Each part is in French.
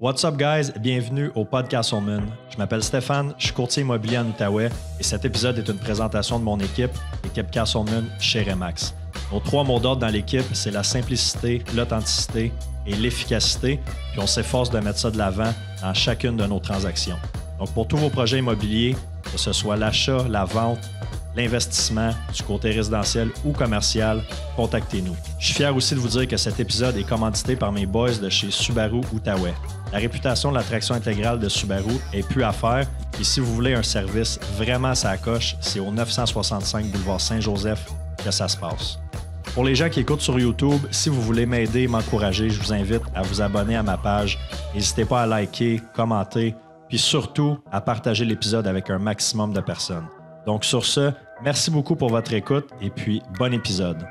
What's up, guys? Bienvenue au Podcast Moon. Je m'appelle Stéphane, je suis courtier immobilier en Outaouais et cet épisode est une présentation de mon équipe, l'équipe Moon chez Remax. Nos trois mots d'ordre dans l'équipe, c'est la simplicité, l'authenticité et l'efficacité, puis on s'efforce de mettre ça de l'avant dans chacune de nos transactions. Donc, pour tous vos projets immobiliers, que ce soit l'achat, la vente, l'investissement, du côté résidentiel ou commercial, contactez-nous. Je suis fier aussi de vous dire que cet épisode est commandité par mes boys de chez Subaru Outaouais. La réputation de l'attraction intégrale de Subaru est plus à faire et si vous voulez un service vraiment à sa coche, c'est au 965 boulevard Saint-Joseph que ça se passe. Pour les gens qui écoutent sur YouTube, si vous voulez m'aider et m'encourager, je vous invite à vous abonner à ma page. N'hésitez pas à liker, commenter, puis surtout à partager l'épisode avec un maximum de personnes. Donc sur ce, Merci beaucoup pour votre écoute et puis bon épisode.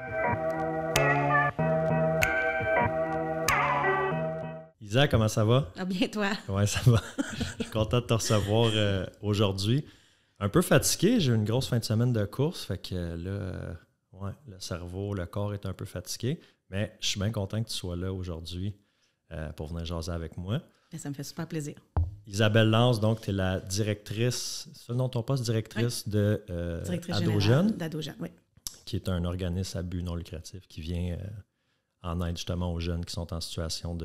Isa, comment ça va? Ah, bien, toi. Oui, ça va. Je suis content de te recevoir euh, aujourd'hui. Un peu fatigué, j'ai eu une grosse fin de semaine de course, fait que là, euh, le cerveau, le corps est un peu fatigué, mais je suis bien content que tu sois là aujourd'hui euh, pour venir jaser avec moi ça me fait super plaisir. Isabelle Lance, donc, tu es la directrice, selon ton poste, directrice de euh, directrice oui. Qui est un organisme à but non lucratif qui vient euh, en aide justement aux jeunes qui sont en situation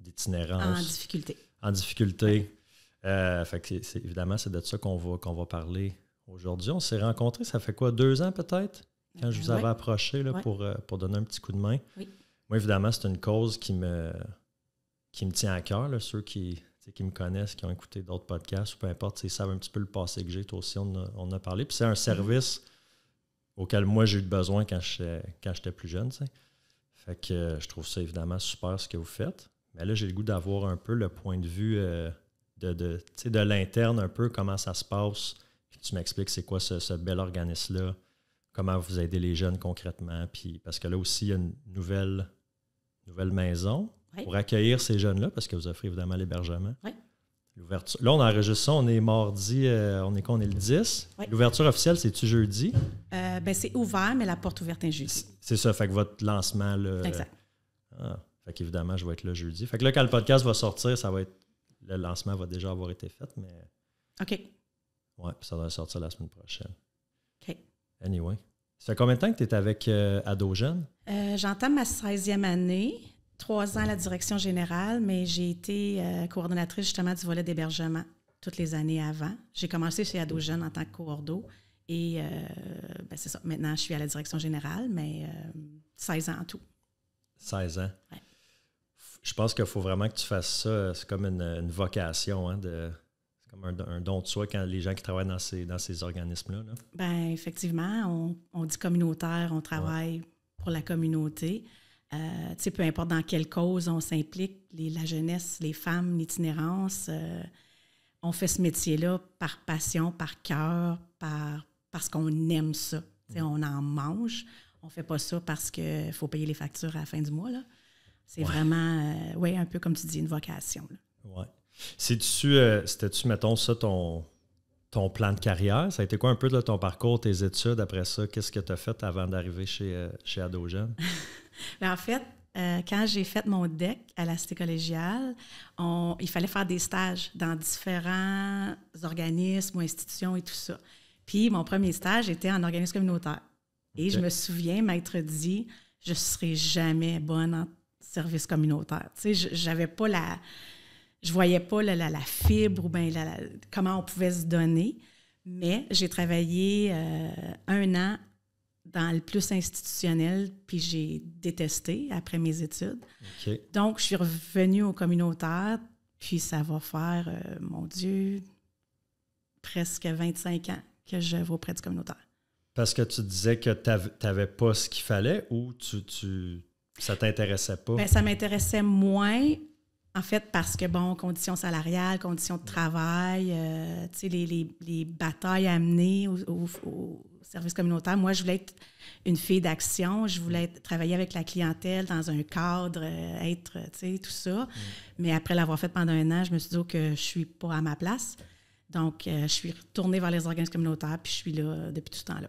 d'itinérance. En difficulté. En difficulté. Euh, fait c'est, évidemment, c'est de ça qu'on va, va parler aujourd'hui. On s'est rencontrés, ça fait quoi, deux ans peut-être, quand je vous avais approché pour, pour donner un petit coup de main? Oui. Moi, évidemment, c'est une cause qui me qui me tient à cœur, ceux qui, qui me connaissent, qui ont écouté d'autres podcasts ou peu importe, ils savent un petit peu le passé que j'ai. Toi aussi, on a, a parlé. Puis c'est un mm-hmm. service auquel moi j'ai eu besoin quand j'étais plus jeune. Fait que euh, je trouve ça évidemment super ce que vous faites. Mais là, j'ai le goût d'avoir un peu le point de vue euh, de, l'interne, un peu comment ça se passe. Puis tu m'expliques c'est quoi ce, bel organisme-là, comment vous aidez les jeunes concrètement. Puis, parce que là aussi, il y a une nouvelle, nouvelle maison pour accueillir ces jeunes-là, parce que vous offrez évidemment l'hébergement. Oui. L'ouverture. Là, on enregistre ça, on est mardi, euh, on est quoi, on est le 10. L'ouverture officielle, c'est-tu jeudi? Euh, ben, c'est ouvert, mais la porte ouverte est juste C'est ça, fait que votre lancement, le... Exact. Ah, fait qu'évidemment, je vais être là jeudi. Fait que là, quand le podcast va sortir, ça va être... Le lancement va déjà avoir été fait, mais... OK. Ouais, puis ça doit sortir la semaine prochaine. OK. Anyway. Ça fait combien de temps que tu es avec euh, Jeunes? Euh, J'entends ma 16e année trois ans à la direction générale, mais j'ai été euh, coordonnatrice justement du volet d'hébergement toutes les années avant. J'ai commencé chez Ado Jeune en tant que coordo. Et euh, ben, c'est ça. Maintenant, je suis à la direction générale, mais 16 euh, ans en tout. 16 ans. Ouais. Je pense qu'il faut vraiment que tu fasses ça. C'est comme une, vocation, hein, de, c'est comme un, don de soi quand les gens qui travaillent dans ces, dans ces organismes-là. Là. Ben, effectivement, on, dit communautaire, on travaille pour la communauté. Euh, peu importe dans quelle cause on s'implique, la jeunesse, les femmes, l'itinérance, euh, on fait ce métier-là par passion, par cœur, parce qu'on aime ça. sais, On en mange. On ne fait pas ça parce qu'il faut payer les factures à la fin du mois. C'est vraiment, euh, un peu comme tu dis, une vocation. Oui. C'était-tu, mettons, ça ton, plan de carrière? Ça a été quoi un peu de ton parcours, tes études après ça? Qu'est-ce que tu as fait avant d'arriver chez, chez Mais en fait, euh, quand j'ai fait mon DEC à la Cité collégiale, il fallait faire des stages dans différents organismes ou institutions et tout ça. Puis mon premier stage était en organisme communautaire. Et je me souviens m'être dit, je ne serai jamais bonne en service communautaire. Tu sais, j'avais pas la... Je voyais pas la, la, fibre ou bien la, comment on pouvait se donner. Mais j'ai travaillé euh, un an dans le plus institutionnel, puis j'ai détesté après mes études. Donc, je suis revenue au communautaire, puis ça va faire, euh, mon Dieu, presque 25 ans que je vais auprès du communautaire. Parce que tu disais que tu n'avais pas ce qu'il fallait ou tu, tu ça t'intéressait pas? Bien, ça m'intéressait moins, en fait, parce que, bon, conditions salariales, conditions de travail, euh, tu sais, les, batailles amenées au communautaire. Moi, je voulais être une fille d'action. Je voulais mm. travailler avec la clientèle dans un cadre, euh, être, euh, tu sais, tout ça. Mm. Mais après l'avoir fait pendant un an, je me suis dit que je suis pas à ma place. Donc, euh, je suis retournée vers les organismes communautaires, puis je suis là depuis tout ce temps-là.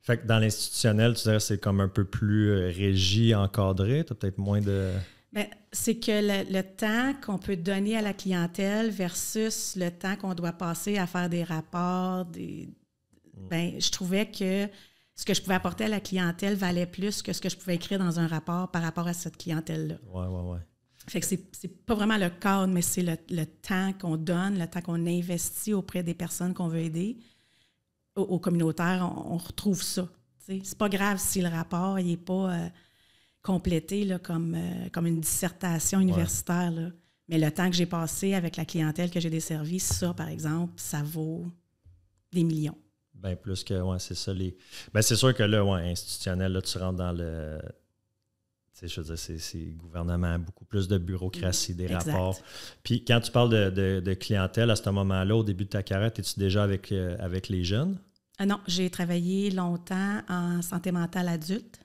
Fait que dans l'institutionnel, tu dirais c'est comme un peu plus régi, encadré. Tu as peut-être moins de. Mais ben, c'est que le temps qu'on peut donner à la clientèle versus le temps qu'on doit passer à faire des rapports, des, Mm. ben, je trouvais que ce que je pouvais apporter à la clientèle valait plus que ce que je pouvais écrire dans un rapport par rapport à cette clientèle-là. Oui, oui, oui. Fait que c'est pas vraiment le cadre, mais c'est le, temps qu'on donne, le temps qu'on investit auprès des personnes qu'on veut aider. Au, communautaire, on, retrouve ça. C'est pas grave si le rapport n'est pas euh, complété là, comme, euh, comme une dissertation universitaire. Mais le temps que j'ai passé avec la clientèle que j'ai desservie, ça, par exemple, ça vaut des millions plus que, ouais, c'est ça. Ben, c'est sûr que là, ouais, institutionnel, là, tu rentres dans le. Tu je veux dire, c'est gouvernement, beaucoup plus de bureaucratie, des rapports. Puis quand tu parles de, clientèle, à ce moment-là, au début de ta carrière, es-tu déjà avec, euh, avec les jeunes? Ah non, j'ai travaillé longtemps en santé mentale adulte.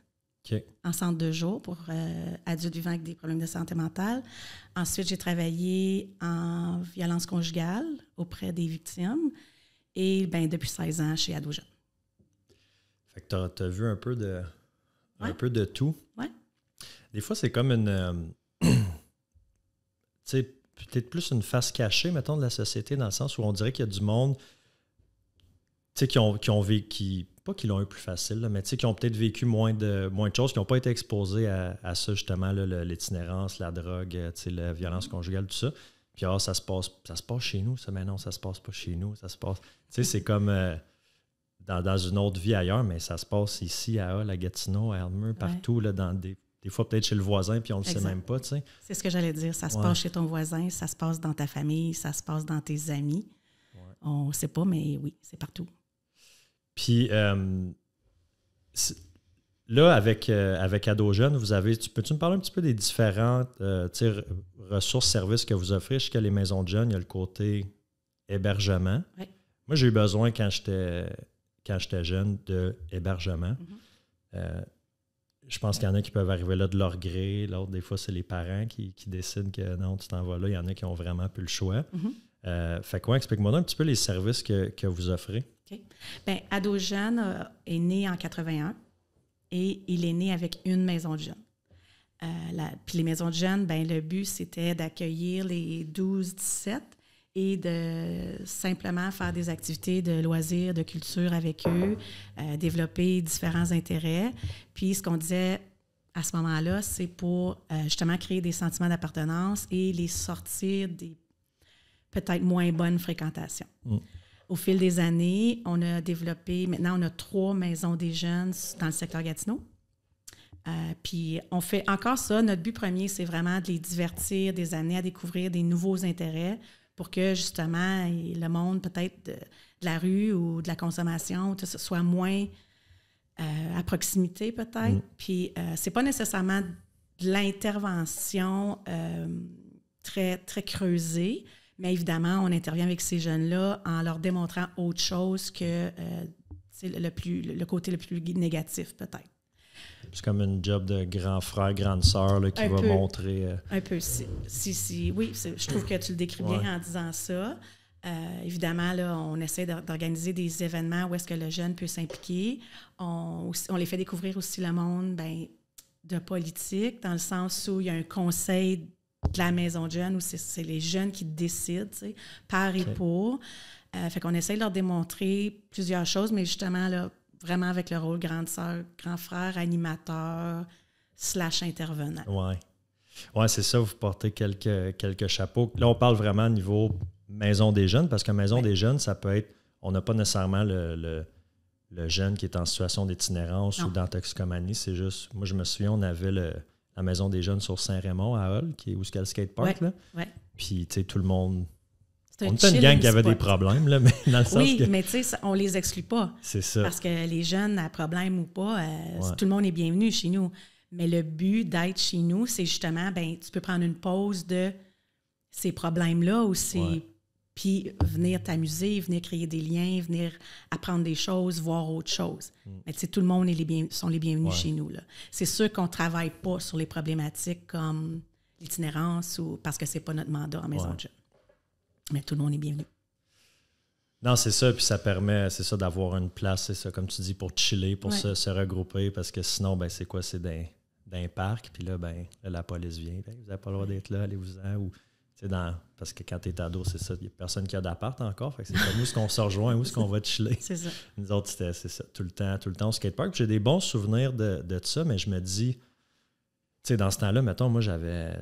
En centre de jour pour euh, adultes vivant avec des problèmes de santé mentale. Ensuite, j'ai travaillé en violence conjugale auprès des victimes. Et ben, depuis 16 ans, chez Ado Fait que tu vu un peu de, peu de tout. Oui. Des fois, c'est comme une. Euh, tu sais, peut-être plus une face cachée, mettons, de la société, dans le sens où on dirait qu'il y a du monde qui ont, qui ont vécu. pas qu'ils l'ont eu plus facile, là, mais qui ont peut-être vécu moins de, moins de choses, qui n'ont pas été exposés à, à ça, justement, l'itinérance, la drogue, euh, tu sais, la violence mm. conjugale, tout ça. Puis ah, ça se passe, ça se passe chez nous, ça, mais non, ça se passe pas chez nous, ça se passe. Tu sais, c'est comme euh, dans, une autre vie ailleurs, mais ça se passe ici, à la à Gatineau, à Elmer, partout, là, des, fois peut-être chez le voisin, puis on le sait même pas, tu sais. C'est ce que j'allais dire. Ça se passe chez ton voisin, ça se passe dans ta famille, ça se passe dans tes amis. On ne sait pas, mais oui, c'est partout. Puis, euh, Là, avec, euh, avec Ado Jeune, vous avez. Tu, Peux-tu me parler un petit peu des différentes euh, ressources, services que vous offrez? Je les maisons de jeunes, il y a le côté hébergement. Moi, j'ai eu besoin quand j'étais quand j'étais jeune de hébergement. Mhm. Euh, je pense qu'il y en a qui peuvent arriver là de leur gré. L'autre, des fois, c'est les parents qui, décident que non, tu t'en vas là. Il y en a qui ont vraiment plus le choix. Mhm. fait quoi? Explique-moi un petit peu les services que, vous offrez. OK. Bien, Ado Jeune est né en 81 et il est né avec une maison de jeunes. Euh, puis les maisons de jeunes, ben, le but, c'était d'accueillir les 12-17 et de simplement faire des activités de loisirs, de culture avec eux, euh, développer différents intérêts. Puis ce qu'on disait à ce moment-là, c'est pour euh, justement créer des sentiments d'appartenance et les sortir des peut-être moins bonnes fréquentations. Mm. Au fil des années, on a développé, maintenant on a trois maisons des jeunes dans le secteur Gatineau. Euh, puis on fait encore ça. Notre but premier, c'est vraiment de les divertir des années à découvrir des nouveaux intérêts pour que justement le monde peut-être de, la rue ou de la consommation tout ça, soit moins euh, à proximité peut-être. Mm. Puis ce euh, c'est pas nécessairement de l'intervention très, très creusée, mais évidemment, on intervient avec ces jeunes-là en leur démontrant autre chose que euh, le, plus, le côté le plus négatif, peut-être. C'est comme une job de grand frère, grande sœur qui va montrer. Euh, un peu, si, si, oui, je trouve que tu le décris bien en disant ça. Euh, évidemment, là, on essaie d'organiser des événements où est-ce que le jeune peut s'impliquer. On, les fait découvrir aussi le monde ben, de politique, dans le sens où il y a un conseil de la maison de jeunes où c'est les jeunes qui décident, tu par et pour. Euh, fait qu'on essaie de leur démontrer plusieurs choses, mais justement, là, vraiment avec le rôle grande soeur, grand frère, animateur, slash intervenant. Oui. Ouais, c'est ça, vous portez quelques, chapeaux. Là, on parle vraiment au niveau maison des jeunes, parce que maison des jeunes, ça peut être, on n'a pas nécessairement le, le, jeune qui est en situation d'itinérance ou d'intoxicomanie, c'est juste, moi je me souviens, on avait le, la Maison des Jeunes sur Saint-Raymond, à Hull, qui est où le skatepark. là. Puis, tu sais, tout le monde. On était une gang qui avait des problèmes, là, mais dans le sens Oui, mais tu sais, on les exclut pas. C'est ça. Parce que les jeunes, à problème ou pas, euh, tout le monde est bienvenu chez nous. Mais le but d'être chez nous, c'est justement, ben, tu peux prendre une pause de ces problèmes-là ou ces puis venir t'amuser, venir créer des liens, venir apprendre des choses, voir autre chose. Mm. Mais tu sais, tout le monde est les bien, sont les bienvenus chez nous. C'est sûr qu'on ne travaille pas sur les problématiques comme l'itinérance ou parce que ce n'est pas notre mandat en maison de jeunes. Mais tout le monde est bienvenu. Non, c'est ça, puis ça permet, c'est ça, d'avoir une place, c'est ça, comme tu dis, pour chiller, pour se, regrouper, parce que sinon, ben, c'est quoi, c'est d'un parc, puis là, ben, la police vient, ben, vous n'avez pas le droit d'être là, allez-vous-en, ou parce que quand tu es ado, c'est ça, il n'y a personne qui a d'appart encore. Fait que c'est comme où est-ce qu'on se rejoint, où est-ce qu'on va chiller. C'est ça. Nous autres, c'était c'est ça, tout le temps, tout le temps au skatepark. J'ai des bons souvenirs de, de ça, mais je me dis, tu sais, dans ce temps-là, mettons, moi j'avais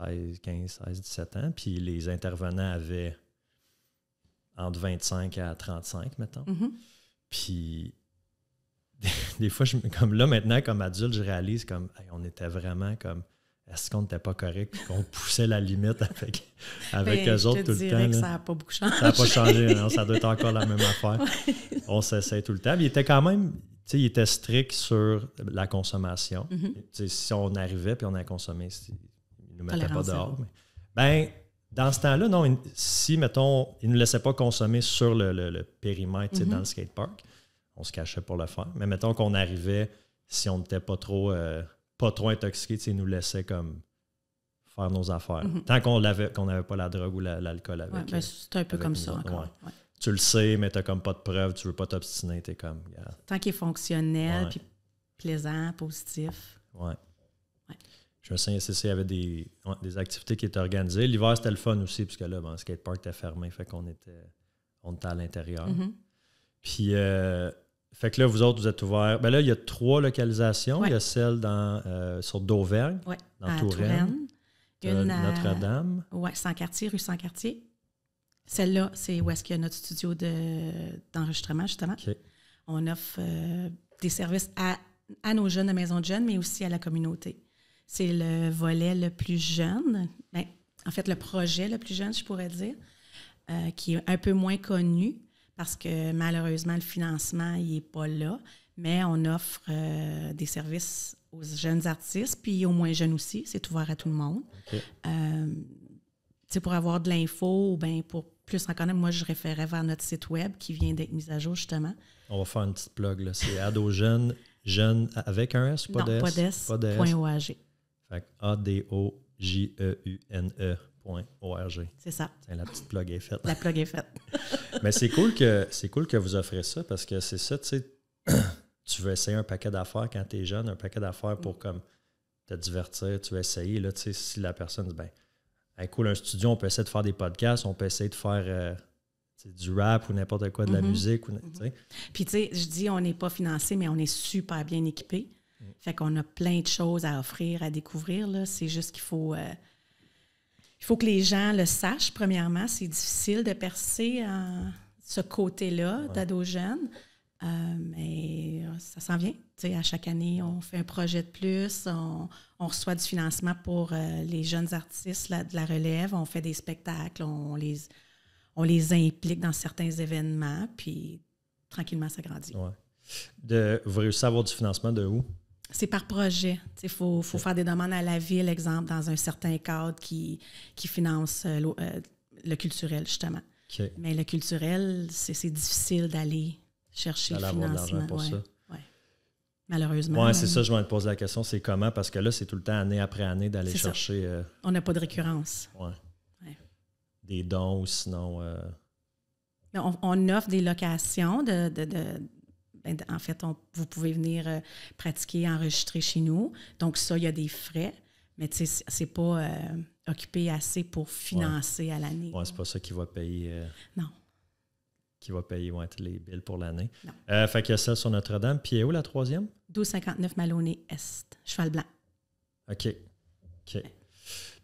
16, 15, 16, 17 ans, puis les intervenants avaient entre 25 à 35, mettons. Mm-hmm. Puis des, fois, je, comme là maintenant, comme adulte, je réalise comme on était vraiment comme est-ce qu'on n'était pas correct, qu'on poussait la limite avec, avec ben, eux autres tout le temps. Que ça n'a pas beaucoup changé. Ça n'a pas changé, non, ça doit être encore la même affaire. On s'essaie tout le temps. Il était quand même, tu sais, il était strict sur la consommation. Mm-hmm. Si on arrivait puis on a consommé, il ne nous mettait pas dehors. ben, dans ce temps-là, non, si, mettons, il ne nous laissait pas consommer sur le, périmètre, dans le mm-hmm. skatepark, on se cachait pour le faire. Mais mettons qu'on arrivait, si on n'était pas trop. Euh, pas trop tu sais, nous laissait comme faire nos affaires. Mhm. Tant qu'on n'avait pas la drogue ou l'alcool avec. Ben, c'est un peu comme ça Tu le sais, mais t'as comme pas de preuves, tu veux pas t'obstiner, t'es comme. Tant qu'il est fonctionnel, puis plaisant, positif. Ouais. Je me souviens, il y avait des, des activités qui étaient organisées. L'hiver, c'était le fun aussi, puisque là, ben, le skatepark était fermé, fait qu'on était, on était à l'intérieur. Mhm. Puis euh, fait que là, vous autres, vous êtes ouverts. Ben là, il y a trois localisations. Il y a celle dans, euh, sur d'Auvergne, dans Touraine. Notre-Dame. Oui, saint quartier rue saint quartier Celle-là, c'est où est-ce qu'il y a notre studio d'enregistrement, justement. On offre euh, des services à, nos jeunes, à Maison de Jeunes, mais aussi à la communauté. C'est le volet le plus jeune, ben, en fait, le projet le plus jeune, je pourrais dire, euh, qui est un peu moins connu, parce que malheureusement, le financement, il n'est pas là, mais on offre euh, des services aux jeunes artistes, puis aux moins jeunes aussi, c'est ouvert à tout le monde. Euh, pour avoir de l'info, ben pour plus en connaître, moi, je référais vers notre site web qui vient d'être mis à jour, justement. On va faire une petite plug, là. C'est Ado Jeune, avec un S ou pas d'S? Pas Fait A-D-O-J-E-U-N-E. e u n e c'est ça. la petite plug est faite. La plug est faite. Mais c'est cool que c'est cool que vous offrez ça parce que c'est ça, tu sais, tu veux essayer un paquet d'affaires quand tu es jeune, un paquet d'affaires pour mm. comme te divertir, tu veux essayer. Là, tu sais, si la personne dit ben cool, un studio, on peut essayer de faire des podcasts, on peut essayer de faire euh, du rap ou n'importe quoi, de la mm-hmm. musique. Ou, mm-hmm. Puis tu sais, je dis on n'est pas financé, mais on est super bien équipé. Mm. Fait qu'on a plein de choses à offrir, à découvrir. là. C'est juste qu'il faut. Euh, il faut que les gens le sachent, premièrement. C'est difficile de percer ce côté-là ouais. jeunes. mais euh, ça s'en vient. à chaque année, on fait un projet de plus, on, reçoit du financement pour euh, les jeunes artistes de la relève, on fait des spectacles, on les, on les implique dans certains événements, puis tranquillement, ça grandit. De, vous réussissez à avoir du financement de où? c'est par projet. Il faut, faire des demandes à la ville, exemple, dans un certain cadre qui, qui finance euh, euh, le, culturel, justement. Mais le culturel, c'est difficile d'aller chercher le financement. Pour ça. Malheureusement. Oui, c'est ça, je te pose la question, c'est comment, parce que là, c'est tout le temps année après année d'aller chercher. Euh, on n'a pas de récurrence. Ouais. Des dons ou sinon. on, offre des locations de, ben, en fait, vous pouvez venir euh, pratiquer, enregistrer chez nous. Donc, ça, il y a des frais, mais tu sais, c'est pas euh, occupé assez pour financer à l'année. Ouais, c'est pas ça qui va payer. Euh, non. Qui va payer ouais, les billes pour l'année. fait qu'il y a celle sur Notre-Dame. Puis est où la troisième? 1259 Maloney Est, Cheval Blanc. OK. OK.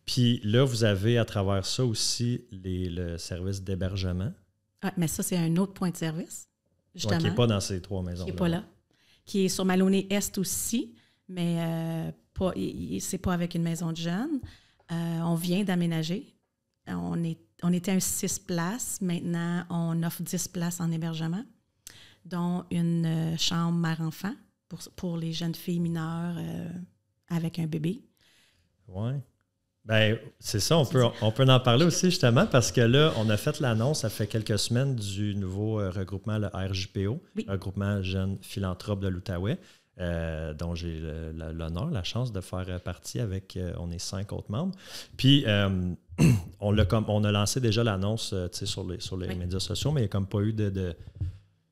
Puis là, vous avez à travers ça aussi le service d'hébergement. Ah, mais ça, c'est un autre point de service qui n'est pas dans ces trois maisons. Qui n'est pas là. Qui est sur Maloney Est aussi, mais ce euh, n'est c'est pas avec une maison de jeunes. Euh, on vient d'aménager. On, on était à 6 places. Maintenant, on offre 10 places en hébergement, dont une euh, chambre mère-enfant pour, les jeunes filles mineures avec un bébé. oui. Ben, c'est ça, on peut, on peut en parler aussi justement parce que là, on a fait l'annonce, ça fait quelques semaines, du nouveau euh, regroupement, le RJPO, Regroupement Jeunes Philanthropes de l'Outaouais, euh, dont j'ai l'honneur, la chance de faire euh, partie avec, on est cinq autres membres. Puis, on, a on a lancé déjà l'annonce sur les, sur les médias sociaux, mais il n'y a comme pas eu de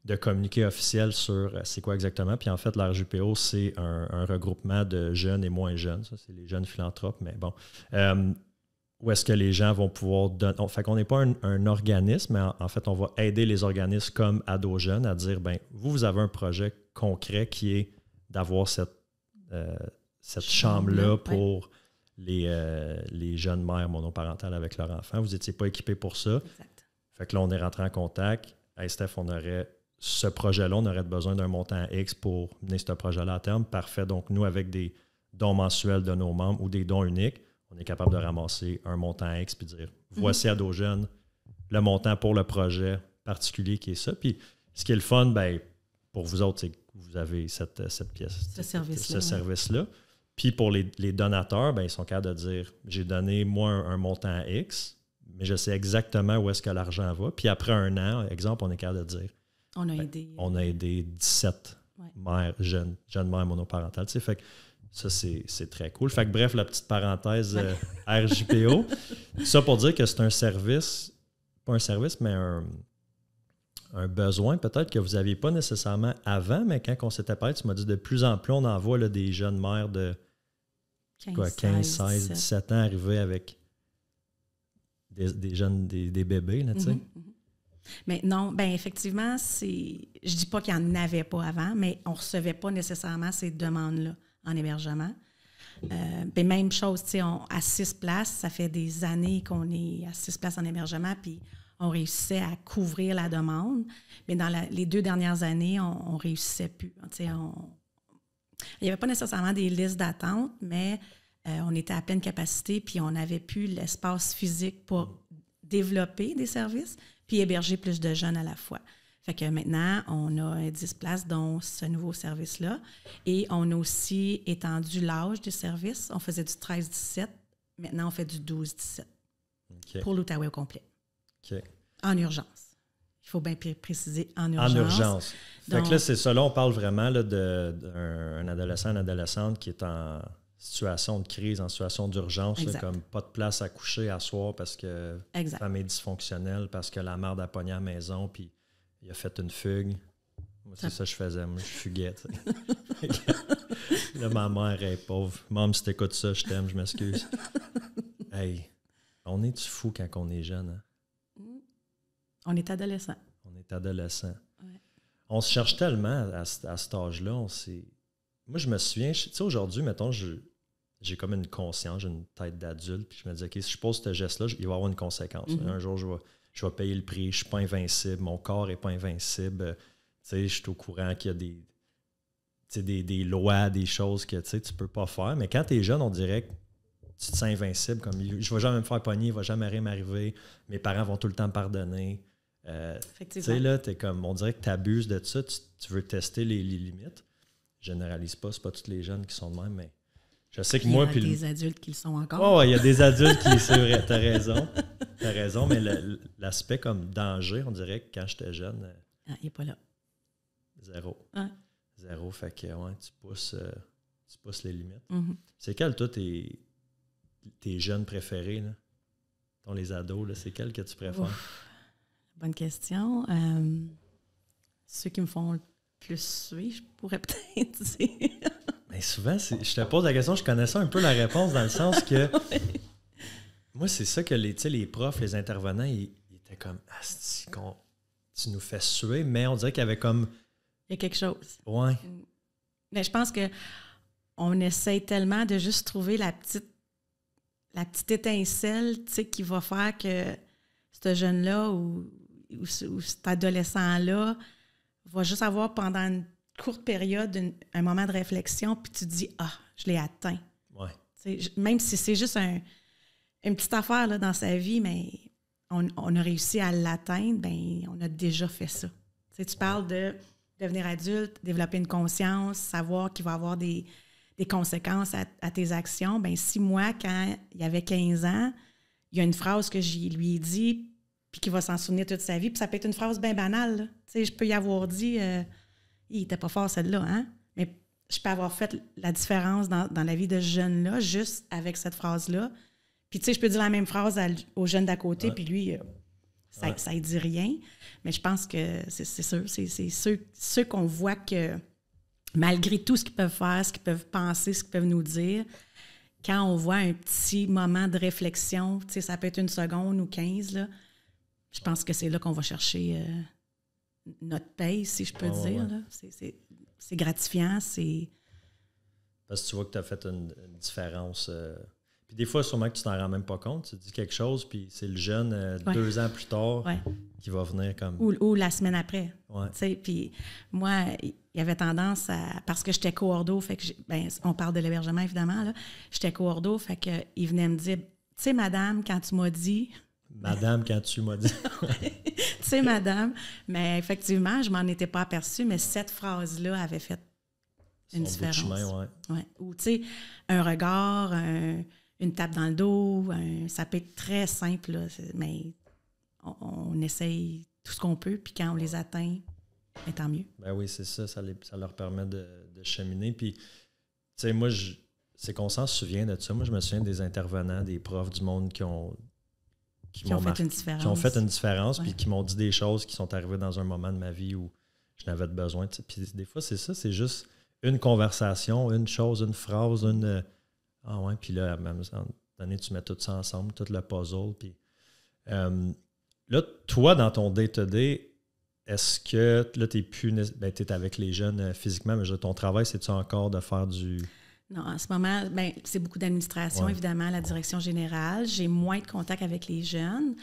de communiqué officiel sur euh, c'est quoi exactement. Puis en fait, l'Arjpo c'est un, regroupement de jeunes et moins jeunes. Ça, c'est les jeunes philanthropes, mais bon. Euh, où est-ce que les gens vont pouvoir donner. On, fait qu'on n'est pas un, organisme, mais en, fait, on va aider les organismes comme ados Jeunes à dire ben, vous, vous avez un projet concret qui est d'avoir cette, euh, cette chambre-là pour. Les, jeunes mères monoparentales avec leur enfant. Vous n'étiez pas équipés pour ça. Fait que là, on est rentré en contact. Hey Steph, on aurait ce projet-là, on aurait besoin d'un montant X pour mener ce projet-là à terme. Parfait. Donc, nous, avec des dons mensuels de nos membres ou des dons uniques, on est capable de ramasser un montant X puis dire mhm. voici à dos jeunes le montant pour le projet particulier qui est ça. Puis, ce qui est le fun, ben, pour vous autres, c'est que vous avez cette, pièce, ce service-là. Ce service-là. Puis pour les, donateurs, ben, ils sont capables de dire j'ai donné moi un, montant X, mais je sais exactement où est-ce que l'argent va. Puis après un an, exemple, on est capable de dire ben, euh, on a aidé. On a aidé 17 mères, jeunes, jeunes mères monoparentales. fait ça, c'est très cool. Fait que bref, la petite parenthèse euh, RGPO. ça pour dire que c'est un service, pas un service, mais un, besoin peut-être que vous n'aviez pas nécessairement avant, mais quand on s'était parlé, tu m'as dit de plus en plus, on envoie là, des jeunes mères de 15, quoi, 15 16, 17. ans arriver avec des, jeunes, des, bébés, là, tu sais. Mhm, mhm. Mais non, ben effectivement, c'est je dis pas qu'il n'y en avait pas avant, mais on recevait pas nécessairement ces demandes-là en hébergement. Euh, ben, même chose, on, à six places, ça fait des années qu'on est à six places en hébergement, puis on réussissait à couvrir la demande. Mais dans les deux dernières années, on, ne réussissait plus. il n'y avait pas nécessairement des listes d'attente, mais euh, on était à pleine capacité, puis on n'avait plus l'espace physique pour développer des services, puis héberger plus de jeunes à la fois. Fait que maintenant, on a 10 places, dans ce nouveau service-là. Et on a aussi étendu l'âge du service. On faisait du 13-17. Maintenant, on fait du 12-17 pour l'Outaouais au complet. En urgence. Il faut bien préciser en urgence. En urgence. Donc, fait que là, c'est ça. Là, on parle vraiment d'un adolescent, une adolescente qui est en situation de crise, en situation d'urgence, comme pas de place à coucher à soir parce que la famille dysfonctionnelle, parce que la mère a pogné à la maison, puis il a fait une fugue. Moi, c'est ça. que je faisais. Moi, je fuguais. Là, ma mère est pauvre. Maman, si t'écoutes ça, je t'aime, je m'excuse. hey, on est-tu fou quand on est jeune? Hein? Mm. On est adolescent. On est adolescent. On se cherche tellement à, cet âge-là. On Moi, je me souviens, tu sais, aujourd'hui, mettons, je, j'ai comme une conscience, j'ai une tête d'adulte, puis je me dis, OK, si je pose ce geste-là, il va y avoir une conséquence. Mhm. Un jour, je vais, je vais payer le prix, je ne suis pas invincible, mon corps n'est pas invincible. Euh, tu sais, je suis au courant qu'il y a des, des, lois, des choses que tu ne peux pas faire. Mais quand tu es jeune, on dirait que tu te sens invincible. Comme, je ne vais jamais me faire pogner, il ne va jamais rien m'arriver. Mes parents vont tout le temps me pardonner. Euh, tu sais, là, es comme, on dirait que tu abuses de ça. Tu, veux tester les, limites. Je généralise pas, ce pas tous les jeunes qui sont de même, mais je sais que moi. Il y a des adultes qui le sont encore. Oh, il y a des adultes qui, c'est vrai, t'as raison. T'as raison, mais l'aspect comme danger, on dirait que quand j'étais jeune. Euh, ah, il n'est pas là. Zéro. Zéro, fait que ouais, tu, pousses, euh, tu pousses les limites. Mhm. C'est quel, toi, tes, jeunes préférés, là? les ados, c'est quel que tu préfères? Bonne question. Euh, ceux qui me font le plus suer, je pourrais peut-être dire. Ben, souvent, je te pose la question, je connais ça un peu la réponse dans le sens que moi, c'est ça que les, les profs, les intervenants, ils, étaient comme Asti, ah, tu nous fais suer, mais on dirait qu'il y avait comme. Il y a quelque chose. Ouais. Mais je pense que on essaie tellement de juste trouver la petite la petite étincelle qui va faire que ce jeune-là ou, ou, cet adolescent-là va juste avoir pendant une courte période un moment de réflexion, puis tu dis Ah, je l'ai atteint. même si c'est juste une petite affaire là, dans sa vie, mais on, a réussi à l'atteindre, ben on a déjà fait ça. tu parles de devenir adulte, développer une conscience, savoir qu'il va avoir des, conséquences à, tes actions. Ben si moi, quand il avait 15 ans, il y a une phrase que je lui ai dit, puis qu'il va s'en souvenir toute sa vie, puis ça peut être une phrase bien banale. je peux y avoir dit. Euh, il n'était pas fort celle-là, hein? Mais je peux avoir fait la différence dans, la vie de ce jeune-là juste avec cette phrase-là. Puis, tu sais, je peux dire la même phrase aux au jeune d'à côté, puis lui, euh, ça ne dit rien. Mais je pense que c'est sûr, c'est ceux, qu'on voit que malgré tout ce qu'ils peuvent faire, ce qu'ils peuvent penser, ce qu'ils peuvent nous dire, quand on voit un petit moment de réflexion, tu sais, ça peut être une seconde ou quinze, je pense que c'est là qu'on va chercher euh, notre paye, si je peux dire. C'est gratifiant, c'est... Parce que tu vois que tu as fait une, différence. Euh. Puis des fois, sûrement que tu t'en rends même pas compte. Tu dis quelque chose, puis c'est le jeune euh, deux ans plus tard qui va venir comme... Ou, la semaine après. Puis moi, il y avait tendance à... Parce que j'étais co-ordo, fait que... Ben, on parle de l'hébergement, évidemment, là. J'étais co-ordo, fait que il venait me dire, tu sais, madame, quand tu m'as dit... Madame, quand tu m'as dit. tu sais, madame. Mais effectivement, je m'en étais pas aperçue, mais cette phrase-là avait fait une différence. Ou, tu sais, un regard, une tape dans le dos, un, ça peut être très simple, mais on, essaye tout ce qu'on peut, puis quand on les atteint, ben, tant mieux. Ben oui, c'est ça, ça, leur permet de, cheminer. Puis, tu sais, moi, c'est qu'on s'en souvient de ça. Moi, je me souviens des intervenants, des profs du monde qui ont qui, ont fait une différence. qui ont fait une différence, puis qui m'ont dit des choses qui sont arrivées dans un moment de ma vie où je n'avais de besoin. Puis des fois, c'est ça, c'est juste une conversation, une chose, une phrase, une. Euh, ah ouais, puis là, à même donné, tu mets tout ça ensemble, tout le puzzle. Puis, euh, là, toi, dans ton day-to-day, est-ce que là, tu es, ben, es avec les jeunes euh, physiquement, mais ton travail, c'est-tu encore de faire du. Non, en ce moment, ben, c'est beaucoup d'administration, évidemment, la direction générale. J'ai moins de contact avec les jeunes.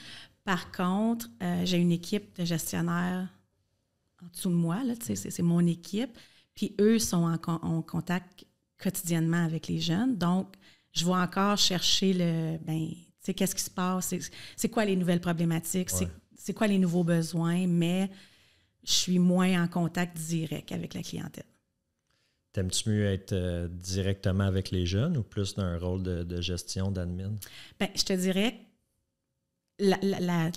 Par contre, euh, j'ai une équipe de gestionnaires en dessous de moi, mm. c'est mon équipe. Puis eux sont en, contact quotidiennement avec les jeunes. Donc, je vais encore chercher le, ben, qu'est-ce qui se passe, c'est quoi les nouvelles problématiques, c'est quoi les nouveaux besoins, mais je suis moins en contact direct avec la clientèle. T'aimes-tu mieux être euh, directement avec les jeunes ou plus dans un rôle de, gestion, d'admin? Bien, je te dirais, la, la,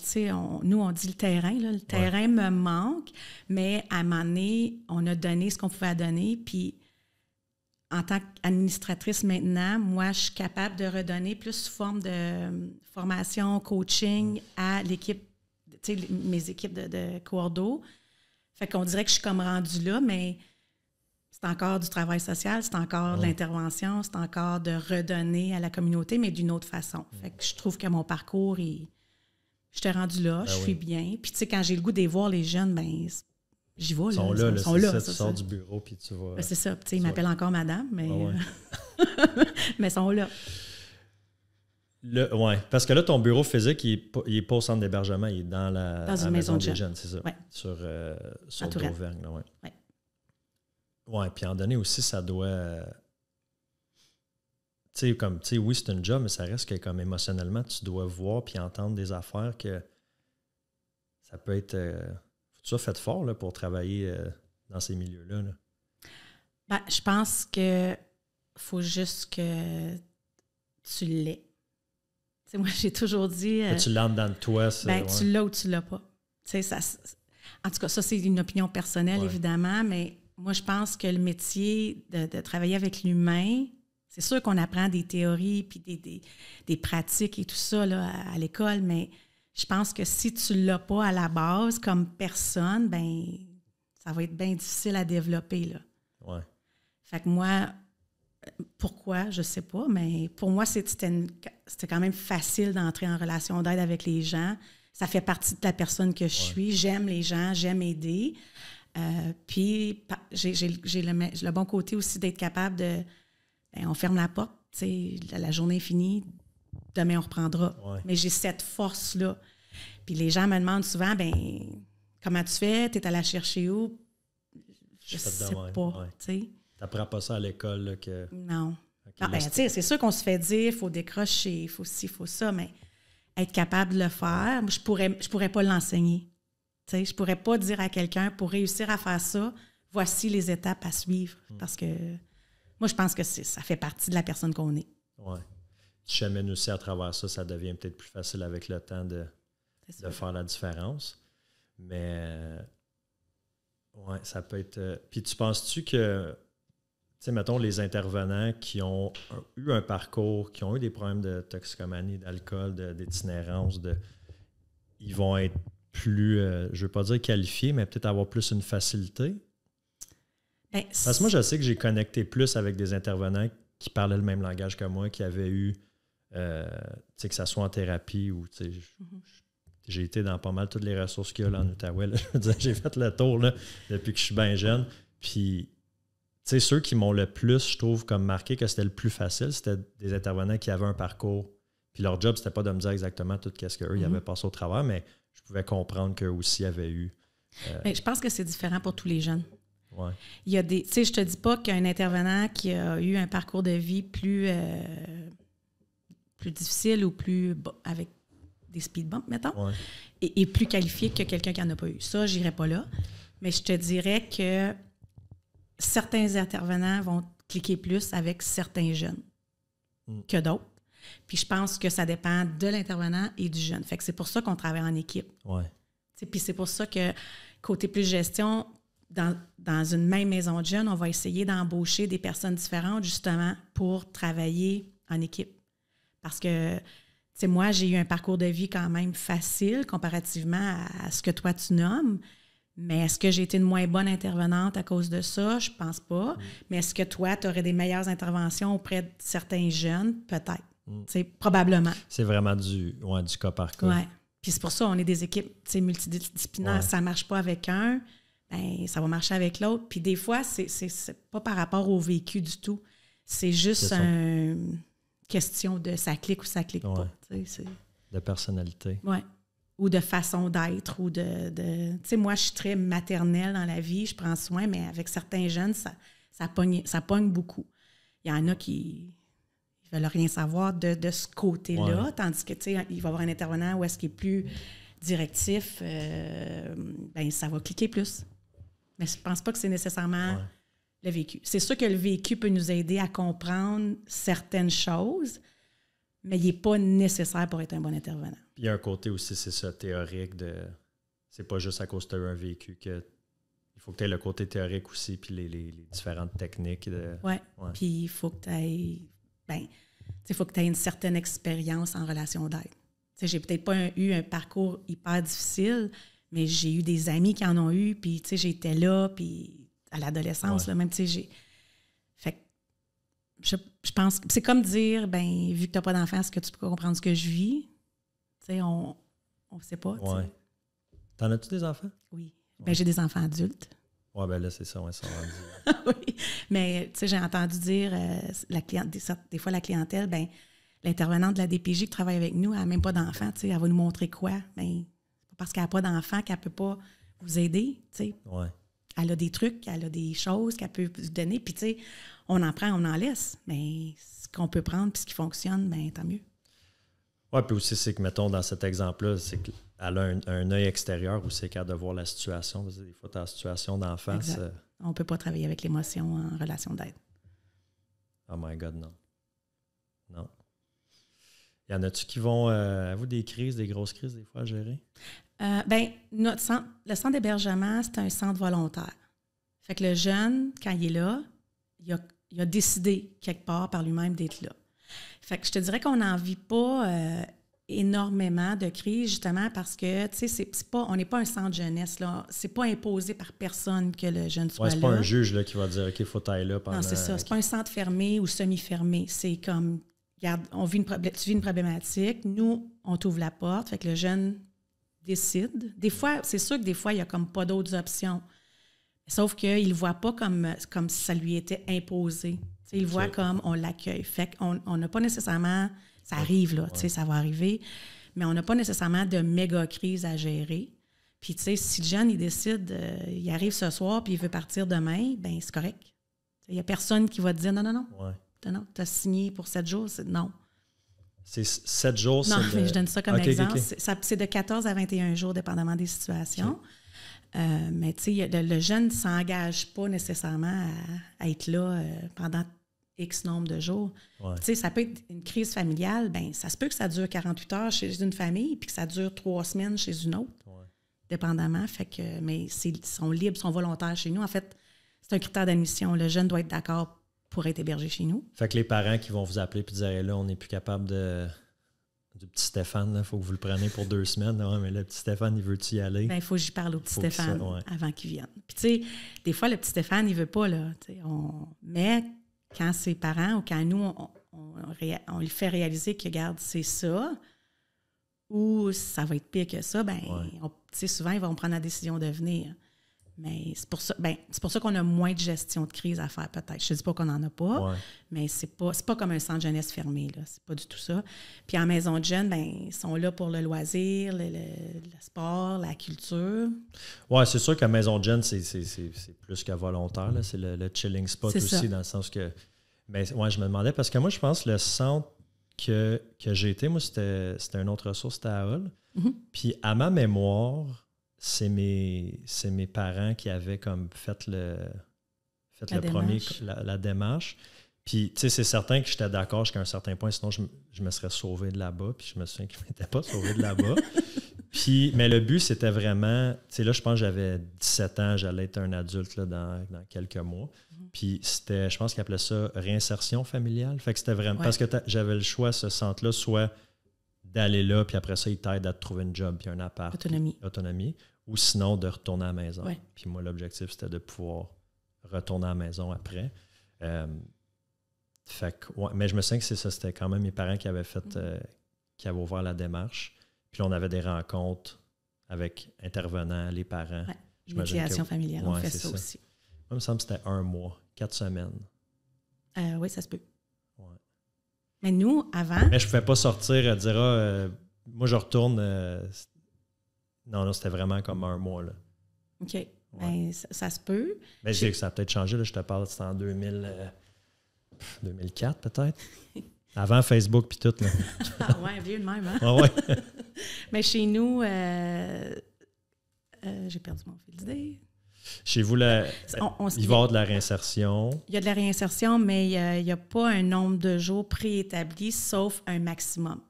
nous, on dit le terrain. le terrain me manque, mais à un moment donné, on a donné ce qu'on pouvait donner. Puis, en tant qu'administratrice maintenant, moi, je suis capable de redonner plus sous forme de euh, formation, coaching mm. à l'équipe, mes équipes de, de d'eau Fait qu'on dirait que je suis comme rendue là, mais c'est encore du travail social, c'est encore de l'intervention, c'est encore de redonner à la communauté, mais d'une autre façon. Mm. Fait que je trouve que mon parcours, je t'ai rendu là, ben je suis bien. Puis tu sais, quand j'ai le goût de voir les jeunes, ben j'y vais. Ils sont là, ils sont, là. Ça, tu sors du bureau, puis tu vois... Ben, c'est ça, tu sais, ils m'appellent encore madame, mais ils sont là. Le, parce que là, ton bureau physique, il n'est pas, au centre d'hébergement, il est dans la, maison, des jeunes, c'est ça? Ouais. Sur, euh, sur Ouais, puis en donné aussi, ça doit. Euh, tu sais, comme, tu sais, oui, c'est un job, mais ça reste que, comme émotionnellement, tu dois voir puis entendre des affaires que ça peut être. Euh, tu faut ça fait fort là, pour travailler euh, dans ces milieux-là. Là. Ben, je pense que faut juste que tu l'aies. Tu sais, moi, j'ai toujours dit. tu l'as dans toi, c'est. Ben, tu l'as ou tu l'as pas. Tu sais, ça. En tout cas, ça, c'est une opinion personnelle, évidemment, mais moi, je pense que le métier de, travailler avec l'humain, c'est sûr qu'on apprend des théories puis des, pratiques et tout ça à, l'école, mais je pense que si tu ne l'as pas à la base comme personne, ben ça va être bien difficile à développer. Là. Ouais. Fait que moi, pourquoi, je sais pas, mais pour moi, c'était quand même facile d'entrer en relation d'aide avec les gens. Ça fait partie de la personne que je suis. J'aime les gens, j'aime aider. Euh, puis j'ai le, bon côté aussi d'être capable de. Ben, on ferme la porte, la, journée est finie, demain on reprendra. Mais j'ai cette force-là. Puis les gens me demandent souvent, ben comment tu fais? Tu es allé chercher où? Je, ne sais pas. Tu n'apprends pas ça à l'école. Que... Non. Ben, c'est sûr qu'on se fait dire, il faut décrocher, il faut ci, il faut ça, mais être capable de le faire, je pourrais, je pourrais pas l'enseigner. Je ne pourrais pas dire à quelqu'un pour réussir à faire ça, voici les étapes à suivre. Hmm. Parce que moi, je pense que ça fait partie de la personne qu'on est. Oui. Tu chemines aussi à travers ça, ça devient peut-être plus facile avec le temps de, faire la différence. Mais ouais, ça peut être. Euh, puis tu penses-tu que, tu sais, mettons, les intervenants qui ont eu un parcours, qui ont eu des problèmes de toxicomanie, d'alcool, d'itinérance, de, ils vont être plus, euh, je ne veux pas dire qualifié, mais peut-être avoir plus une facilité? Ben, Parce que moi, je sais que j'ai connecté plus avec des intervenants qui parlaient le même langage que moi, qui avaient eu, euh, que ce soit en thérapie ou, mhm. j'ai été dans pas mal toutes les ressources qu'il y a là en mhm. Outaouais. j'ai fait le tour là, depuis que je suis bien jeune. Puis, tu sais, ceux qui m'ont le plus, je trouve, comme marqué que c'était le plus facile, c'était des intervenants qui avaient un parcours. Puis leur job, c'était pas de me dire exactement tout ce qu'eux, ils mhm. avaient passé au travail mais je pouvais comprendre qu'eux aussi avaient eu. Euh, Mais je pense que c'est différent pour tous les jeunes. Ouais. Il y a des, tu sais, je te dis pas qu'un intervenant qui a eu un parcours de vie plus, euh, plus difficile ou plus avec des speed bumps, mettons, est, plus qualifié que quelqu'un qui n'en a pas eu. Ça, j'irai pas là. Mais je te dirais que certains intervenants vont cliquer plus avec certains jeunes mm. que d'autres. Puis je pense que ça dépend de l'intervenant et du jeune. Fait que c'est pour ça qu'on travaille en équipe. Ouais. puis c'est pour ça que côté plus gestion, dans, une même maison de jeunes, on va essayer d'embaucher des personnes différentes justement pour travailler en équipe. Parce que tu sais moi, j'ai eu un parcours de vie quand même facile comparativement à, ce que toi tu nommes. Mais est-ce que j'ai été une moins bonne intervenante à cause de ça? Je pense pas. Mm. Mais est-ce que toi, tu aurais des meilleures interventions auprès de certains jeunes? Peut-être. C'est mm. Probablement. C'est vraiment du, ouais, du cas par cas. Ouais. Puis c'est pour ça on est des équipes multidisciplinaires. Si Ça ne marche pas avec un, ben, ça va marcher avec l'autre. Puis des fois, c'est n'est pas par rapport au vécu du tout. C'est juste une question de ça clique ou ça clique pas. De personnalité. Oui. Ou de façon d'être. ou de, de... Tu sais, moi, je suis très maternelle dans la vie, je prends soin, mais avec certains jeunes, ça, ça, ça pogne beaucoup. Il y en a qui veulent rien savoir de, ce côté-là, tandis que, il va y avoir un intervenant où est-ce qu'il est plus directif, euh, ben ça va cliquer plus. Mais je pense pas que c'est nécessairement le vécu. C'est sûr que le vécu peut nous aider à comprendre certaines choses, mais il n'est pas nécessaire pour être un bon intervenant. il y a un côté aussi, c'est ça, théorique de. C'est pas juste à cause de un vécu que. Il faut que tu aies le côté théorique aussi, puis les, différentes techniques. De... Oui. Puis il faut que tu aies... Ben, il faut que tu aies une certaine expérience en relation d'aide. J'ai peut-être pas eu un parcours hyper difficile, mais j'ai eu des amis qui en ont eu, puis j'étais là, puis à l'adolescence, même, tu j'ai. Fait je, pense c'est comme dire, ben, vu que tu n'as pas d'enfant, est-ce que tu peux comprendre ce que je vis? on ne sait pas. Tu en as-tu des enfants? Oui. Ben, j'ai des enfants adultes. Oui, ben là, c'est ça, ouais, ça oui. Mais, tu sais, j'ai entendu dire, euh, la cliente, des, fois, la clientèle, ben l'intervenante de la DPJ qui travaille avec nous, elle n'a même pas d'enfant, tu sais, elle va nous montrer quoi. Ben, parce qu'elle n'a pas d'enfant qu'elle ne peut pas vous aider, tu Elle a des trucs, elle a des choses qu'elle peut vous donner, puis tu sais, on en prend, on en laisse. Mais ce qu'on peut prendre, puis ce qui fonctionne, ben tant mieux. Oui, puis aussi, c'est que, mettons, dans cet exemple-là, c'est que elle a un, œil extérieur où c'est qu'à devoir la situation. vous des fois, ta situation d'en face. Euh, On ne peut pas travailler avec l'émotion en relation d'aide. Oh my God, non. Non. Y en a-tu qui vont, avoir euh, des crises, des grosses crises des fois à gérer? Euh, ben, notre le centre d'hébergement, c'est un centre volontaire. Fait que le jeune, quand il est là, il a, il a décidé quelque part par lui-même d'être là. Fait que je te dirais qu'on n'en vit pas euh, énormément de crises, justement, parce que, tu sais, c'est pas, on n'est pas un centre jeunesse, là. C'est pas imposé par personne que le jeune soit ouais, c'est pas un juge, là, qui va dire, OK, faut tailler là Non, c'est ça. C'est pas un centre fermé ou semi-fermé. C'est comme, regarde, on vit une tu vis une problématique, nous, on t'ouvre la porte, fait que le jeune décide. Des fois, c'est sûr que des fois, il n'y a comme pas d'autres options. Sauf qu'il ne voit pas comme, comme si ça lui était imposé. il voit comme on l'accueille. Fait qu'on n'a pas nécessairement ça arrive, là, tu sais, ça va arriver. Mais on n'a pas nécessairement de méga crise à gérer. Puis, tu sais, si le jeune, il décide, euh, il arrive ce soir, puis il veut partir demain, ben c'est correct. Il n'y a personne qui va te dire non, non, non. Non, tu as signé pour sept jours, non. C'est sept jours, Non, mais je donne ça comme exemple. C'est de 14 à 21 jours, dépendamment des situations. Euh, mais tu sais, le, jeune ne s'engage pas nécessairement à, être là euh, pendant X nombre de jours. ça peut être une crise familiale, ben ça se peut que ça dure 48 heures chez une famille, puis que ça dure trois semaines chez une autre, dépendamment. Fait que, mais ils sont libres, ils sont volontaires chez nous. En fait, c'est un critère d'admission. Le jeune doit être d'accord pour être hébergé chez nous. Fait que les parents qui vont vous appeler et dire là, on n'est plus capable de du petit Stéphane, il faut que vous le preniez pour deux semaines. mais le petit Stéphane, il veut-tu y aller? Ben, il faut que j'y parle au petit Stéphane avant qu'il vienne. tu sais, des fois, le petit Stéphane, il veut pas, là. On... Mais quand ses parents ou quand nous, on, lui fait réaliser que, regarde, c'est ça, ou ça va être pire que ça, ben, sais, souvent, ils vont prendre la décision de venir. Mais c'est pour ça, ben, c'est pour ça qu'on a moins de gestion de crise à faire, peut-être. Je ne dis pas qu'on n'en a pas, mais c'est pas, pas comme un centre jeunesse fermé, là. C'est pas du tout ça. Puis en maison de jeunes, ben, ils sont là pour le loisir, le, sport, la culture. Oui, c'est sûr qu'à maison de jeunes, c'est, plus qu'à volontaire, là. C'est le, chilling spot aussi, dans le sens que. Mais ouais, je me demandais, parce que moi, je pense que le centre que, que j'ai été, moi, c'était, une autre ressource, c'était à Hall. Mm-hmm. Puis à ma mémoire, c'est mes, parents qui avaient comme fait le, le démarche. premier, la, démarche. Puis, tu sais, c'est certain que j'étais d'accord jusqu'à un certain point, sinon je, me serais sauvé de là-bas. Puis je me souviens que je ne m'étais pas sauvé de là-bas. puis, mais le but, c'était vraiment, tu sais, là, je pense que j'avais 17 ans, j'allais être un adulte dans, quelques mois. Mhm. Puis c'était, je pense qu'ils appelaient ça réinsertion familiale. Fait que c'était vraiment, parce que j'avais le choix, ce centre-là, soit d'aller là, puis après ça, ils t'aident à te trouver une job, puis un appart. Autonomie. autonomie ou sinon de retourner à la maison. Puis moi, l'objectif, c'était de pouvoir retourner à la maison après. Euh, fait mais je me sens que c'est ça, c'était quand même mes parents qui avaient fait, mm. euh, qui avaient ouvert la démarche. Puis là, on avait des rencontres avec intervenants, les parents. Ouais. Médiation familiale, on fait ça, aussi. Moi, il me semble que c'était un mois, quatre semaines. Euh, oui, ça se peut. Mais nous, avant. Mais je ne pouvais pas sortir et dire, ah, moi, je retourne non, non, c'était vraiment comme un mois. Là. OK. Ben, ça, se peut. Mais je sais que ça a peut-être changé. Là, je te parle, c'était en 2000, 2004 euh, peut-être. Avant Facebook puis tout. Là. ah ouais, vieux de même. Hein? Ah ouais. Mais chez nous, euh, euh, j'ai perdu mon fil d'idée. Chez vous, la, il va y avoir de la réinsertion. Il y a de la réinsertion, mais il n'y a, pas un nombre de jours préétabli, sauf un maximum.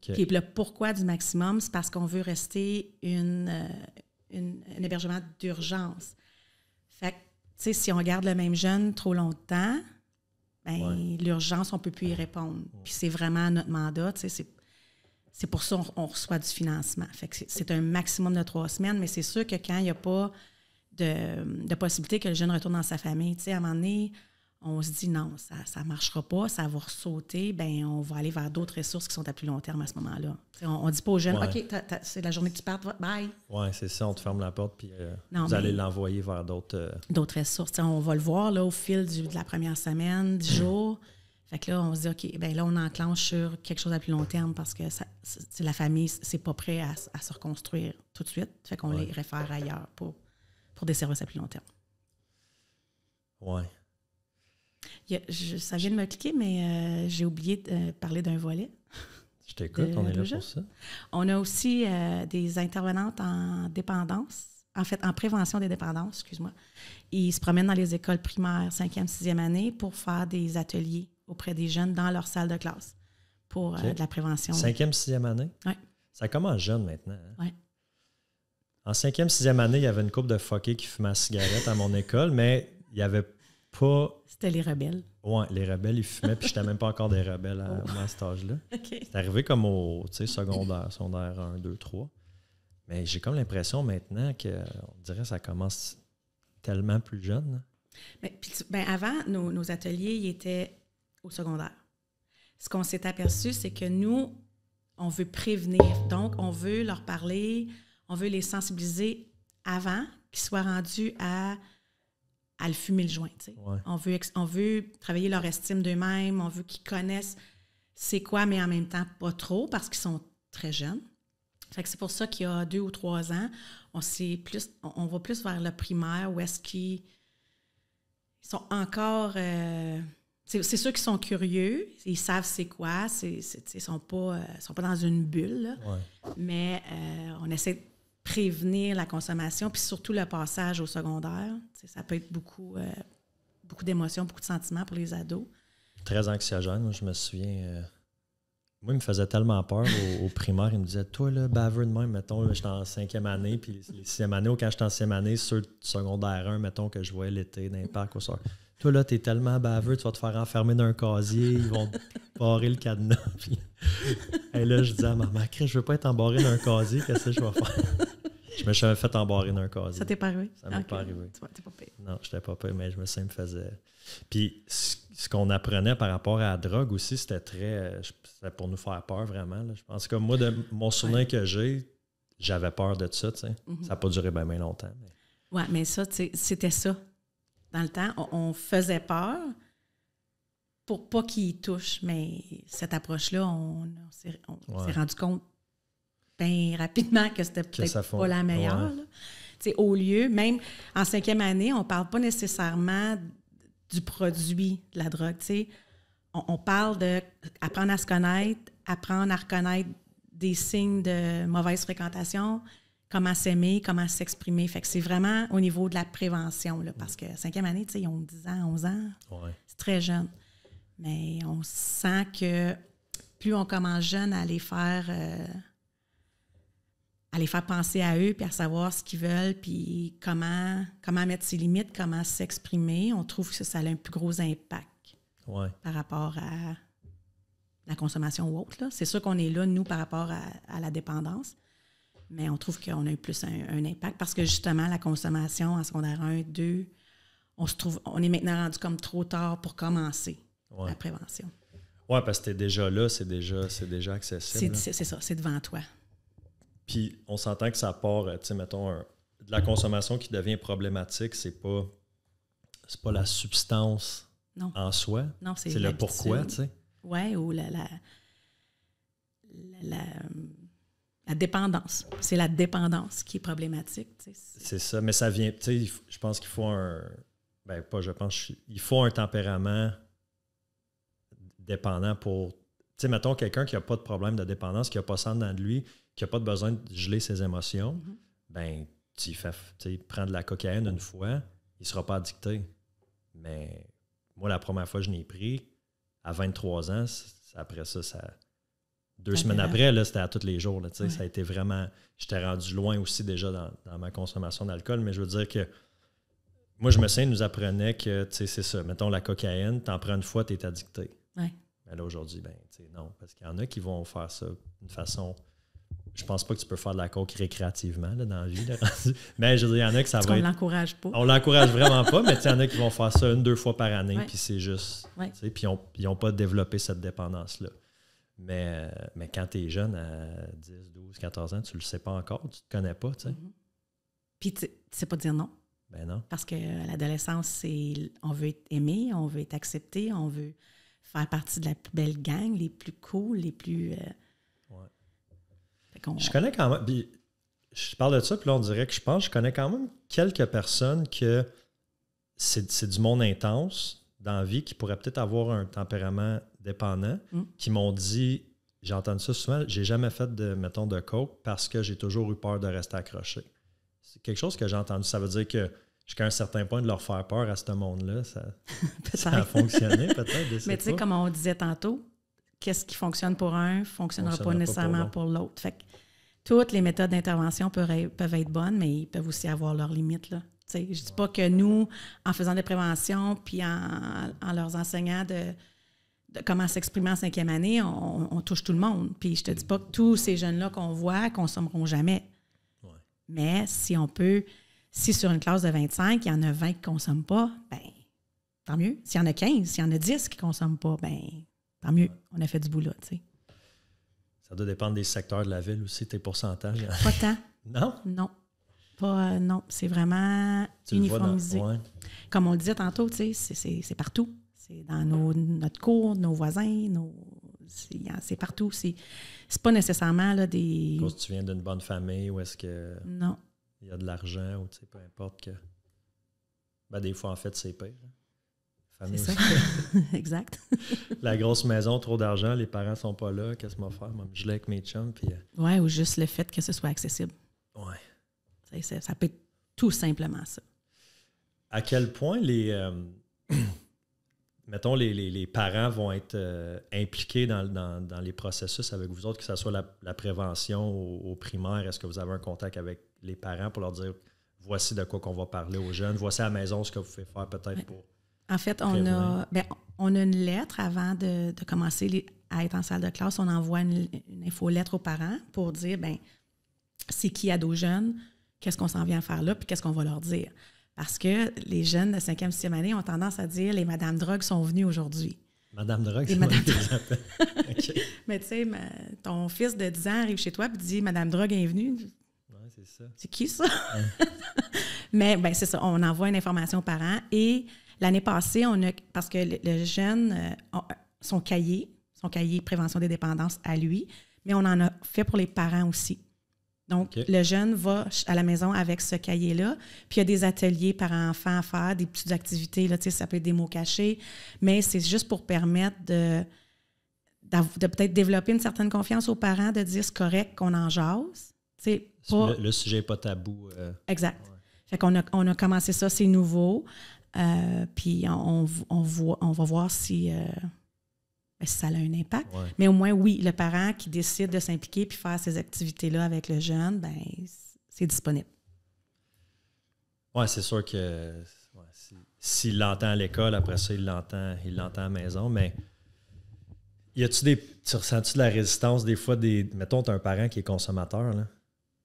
Puis le pourquoi du maximum, c'est parce qu'on veut rester euh, un hébergement d'urgence. Fait que, tu sais, si on garde le même jeune trop longtemps, ben, l'urgence, on ne peut plus y répondre. Puis c'est vraiment notre mandat, tu sais, c'est pour ça qu'on reçoit du financement. Fait que c'est un maximum de trois semaines, mais c'est sûr que quand il n'y a pas de, de, possibilité que le jeune retourne dans sa famille, tu sais, à un moment donné, on se dit non, ça ne marchera pas, ça va ressauter, ben on va aller vers d'autres ressources qui sont à plus long terme à ce moment-là. On ne dit pas aux jeunes, OK, c'est la journée que tu partes, bye. Oui, c'est ça, on te ferme la porte, puis euh, vous allez l'envoyer vers d'autres... Euh, d'autres ressources. on va le voir là, au fil de la première semaine, du hmm. jour. Fait que là, on se dit, OK, ben là, on enclenche sur quelque chose à plus long terme parce que la famille, c'est pas prêt à, à, se reconstruire tout de suite. Fait qu'on les réfère ailleurs pour, pour des services à plus long terme. Ouais je, ça de me cliquer, mais euh, j'ai oublié de euh, parler d'un volet. Je t'écoute, on est là pour ça. On a aussi euh, des intervenantes en dépendance, en fait, en prévention des dépendances, excuse-moi. Ils se promènent dans les écoles primaires, 5e, 6e année, pour faire des ateliers auprès des jeunes dans leur salle de classe pour de la prévention. 5e, 6e année? Oui. Ça commence jeune maintenant. Hein? Oui. En cinquième, sixième année, il y avait une couple de fuckés qui fumaient la cigarette à mon école, mais il n'y avait pas... C'était les rebelles. Oui, les rebelles, ils fumaient, puis je n'étais même pas encore des rebelles à, oh. cet âge-là. C'est arrivé comme au secondaire, secondaire 1, 2, 3. Mais j'ai comme l'impression maintenant que, on dirait, ça commence tellement plus jeune. Hein. Ben, avant, nos, ateliers, ils étaient au secondaire. Ce qu'on s'est aperçu, c'est que nous, on veut prévenir. Donc, on veut leur parler, on veut les sensibiliser avant qu'ils soient rendus à à le fumer le joint. On, veut on veut travailler leur estime d'eux-mêmes, on veut qu'ils connaissent c'est quoi, mais en même temps pas trop parce qu'ils sont très jeunes. c'est pour ça qu'il y a deux ou trois ans, on, plus, on, va plus vers le primaire où est-ce qu'ils sont encore. Euh, c'est ceux qui sont curieux, ils savent c'est quoi, ils ne sont, pas, euh, sont pas dans une bulle, mais euh, on essaie prévenir la consommation, puis surtout le passage au secondaire. ça peut être beaucoup, euh, beaucoup d'émotions, beaucoup de sentiments pour les ados. Très anxiogène, je me souviens. Euh, moi, il me faisait tellement peur au, primaire. Il me disait, toi, là, baveux de même, mettons, j'étais en cinquième année, puis les, sixième année, ou quand j'étais en sixième année, sur secondaire 1, mettons, que je voyais l'été dans les au soir. Toi, là, t'es tellement baveux, tu vas te faire enfermer dans un casier, ils vont te barrer le cadenas. Et là, je dis à maman, je veux pas être embarré un casier, qu'est-ce que je vais faire? Je me suis fait embarrer un casier. Ça t'est pas arrivé? Ça m'est pas arrivé. Tu vois, t'es pas payé. Non, j'étais pas payé, mais je me suis me faisait. Puis ce qu'on apprenait par rapport à la drogue aussi, c'était très. Euh, c'était pour nous faire peur vraiment. Je pense que moi, de mon souvenir que j'ai, j'avais peur de ça, mm-hmm. Ça n'a pas duré bien, longtemps. Ouais, mais ça, c'était ça dans le temps, on, faisait peur pour pas qu'ils touche. touchent. Mais cette approche-là, on, s'est rendu compte bien rapidement que c'était peut-être pas la meilleure. Au lieu, même en cinquième année, on parle pas nécessairement du produit de la drogue. On, on, parle d'apprendre à se connaître, apprendre à reconnaître des signes de mauvaise fréquentation, comment s'aimer, comment s'exprimer. Fait que c'est vraiment au niveau de la prévention, là, parce que cinquième année, ils ont 10 ans, 11 ans. C'est très jeune. Mais on sent que plus on commence jeune à les faire, euh, faire penser à eux, puis à savoir ce qu'ils veulent, puis comment, comment mettre ses limites, comment s'exprimer, on trouve que ça a un plus gros impact par rapport à la consommation ou autre. C'est sûr qu'on est là, nous, par rapport à la dépendance. Mais on trouve qu'on a eu plus un, impact parce que justement, la consommation en secondaire 1, 2, on, se trouve, on est maintenant rendu comme trop tard pour commencer la prévention. Oui, parce que tu es déjà là, c'est déjà, déjà accessible. C'est ça, c'est devant toi. Puis on s'entend que ça part, tu sais, mettons, de la consommation qui devient problématique, c'est pas pas la substance en soi. Non, c'est le pourquoi, tu sais. Oui, ou la la dépendance. C'est la dépendance qui est problématique. C'est ça, mais ça vient. Je pense qu'il faut un. Ben, pas je pense. Il faut un tempérament dépendant pour. Tu sais, mettons quelqu'un qui n'a pas de problème de dépendance, qui n'a pas ça dans de lui, qui n'a pas de besoin de geler ses émotions, mm-hmm. ben, tu fais. prendre de la cocaïne une fois, il ne sera pas addicté. Mais moi, la première fois que je l'ai pris, à 23 ans, après ça, ça deux semaines après, c'était à tous les jours. Ça a été vraiment. J'étais rendu loin aussi déjà dans, ma consommation d'alcool, mais je veux dire que moi, je me sens nous apprenait que c'est ça. Mettons la cocaïne, t'en prends une fois, t'es addicté. Mais là, aujourd'hui, ben, non. Parce qu'il y en a qui vont faire ça d'une façon. Je pense pas que tu peux faire de la coke récréativement dans la vie. mais je veux dire, il y en a que ça va. On ne l'encourage pas. On l'encourage vraiment pas, mais il y en a qui vont faire ça une, deux fois par année, puis c'est juste. Puis ils n'ont pas développé cette dépendance-là. Mais, mais quand tu es jeune à 10, 12, 14 ans, tu le sais pas encore, tu te connais pas, tu sais. Mhm. Puis tu sais pas dire non. Ben non. Parce que l'adolescence, c'est on veut être aimé, on veut être accepté, on veut faire partie de la plus belle gang, les plus cool, les plus. Euh, je connais quand même. je parle de ça, puis là, on dirait que je pense, je connais quand même quelques personnes que c'est du monde intense, dans qui pourraient peut-être avoir un tempérament dépendant, mm. qui m'ont dit, j'entends ça souvent, j'ai jamais fait de, mettons, de coke parce que j'ai toujours eu peur de rester accroché. C'est quelque chose que j'ai entendu. Ça veut dire que jusqu'à un certain point de leur faire peur à ce monde-là, ça, a fonctionné peut-être. Mais tu sais, comme on disait tantôt, qu'est-ce qui fonctionne pour un fonctionnera, pas, nécessairement pour l'autre. Fait toutes les méthodes d'intervention peuvent, peuvent être bonnes, mais ils peuvent aussi avoir leurs limites. Là. Je ne dis pas que nous, en faisant des préventions, puis en, en leur enseignant de, comment s'exprimer en cinquième année, on, touche tout le monde. Puis je te dis pas que tous ces jeunes-là qu'on voit consommeront jamais. Mais si on peut, si sur une classe de 25, il y en a 20 qui ne consomment pas, ben tant mieux. S'il y en a 15, s'il y en a 10 qui ne consomment pas, ben tant mieux. On a fait du boulot, tu Ça doit dépendre des secteurs de la ville aussi, tes pourcentages. Pas tant. non? Non. Euh, non, c'est vraiment tu uniformisé. Dans... Comme on le disait tantôt, c'est partout. C'est dans notre cour, nos voisins, nos... c'est partout. C'est pas nécessairement des. tu viens d'une bonne famille ou est-ce que. Non. Il y a de l'argent ou peu importe que. Ben, des fois, en fait, c'est pire. Hein. C'est ça. exact. la grosse maison, trop d'argent, les parents sont pas là, qu'est-ce que va vais faire? Je l'ai avec mes chums. Puis... Euh, ouais, ou juste le fait que ce soit accessible. Ouais. Ça, peut être tout simplement ça. À quel point les. Euh, mettons, les, parents vont être euh, impliqués dans, les processus avec vous autres, que ce soit la, prévention au, au primaire, est-ce que vous avez un contact avec les parents pour leur dire voici de quoi qu'on va parler aux jeunes, voici à la maison ce que vous pouvez faire peut-être pour. En fait, on a, ben, on a une lettre avant de, commencer à être en salle de classe. On envoie une, infolettre aux parents pour dire ben c'est qui ado jeunes?» qu'est-ce qu'on s'en vient faire là, puis qu'est-ce qu'on va leur dire. Parce que les jeunes de 5e, année ont tendance à dire les Madame Drogue sont venues aujourd'hui. Madame Drogue, c'est Madame Mais tu sais, ton fils de 10 ans arrive chez toi et dit Madame Drogue est venue. c'est ça. C'est qui ça? Mais ben, c'est ça, on envoie une information aux parents. Et l'année passée, on a, parce que le, jeunes jeune, euh, son cahier, son cahier prévention des dépendances à lui, mais on en a fait pour les parents aussi. Donc, le jeune va à la maison avec ce cahier-là. Puis, il y a des ateliers par enfant à faire, des petites activités. Là, ça peut être des mots cachés, mais c'est juste pour permettre de, de peut-être développer une certaine confiance aux parents, de dire c'est correct qu'on en jase. Le, sujet n'est pas tabou. Euh. Exact. Fait qu'on a, on a commencé ça, c'est nouveau. Euh, puis on, voit, on va voir si, euh, ben, ça a un impact. Mais au moins, oui, le parent qui décide de s'impliquer puis faire ces activités-là avec le jeune, ben, c'est disponible. Oui, c'est sûr que s'il l'entend à l'école, après ça, il l'entend, à la maison, mais y a-tu des. Tu ressens-tu de la résistance des fois des. Mettons, tu as un parent qui est consommateur, là?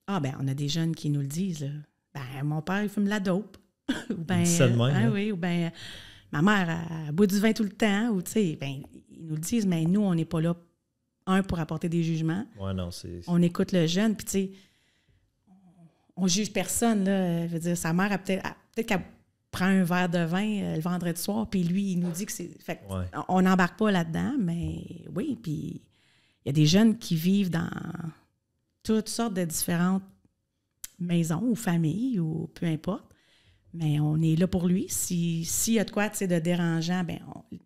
Ah ben, on a des jeunes qui nous le disent, Ben, mon père, il fume la dope. ou ben, même, hein, oui, ou bien ma mère, elle bout du vin tout le temps, ou tu sais, ben, ils nous le disent, mais nous, on n'est pas là, un, pour apporter des jugements. On écoute le jeune, puis tu sais, on juge personne, là. Je veux dire, sa mère a peut-être... qu'elle prend un verre de vin euh, le vendredi soir, puis lui, il nous dit que c'est... Fait on n'embarque pas là-dedans, mais oui, puis il y a des jeunes qui vivent dans toutes sortes de différentes maisons ou familles ou peu importe mais on est là pour lui. S'il y a de quoi de dérangeant, bien,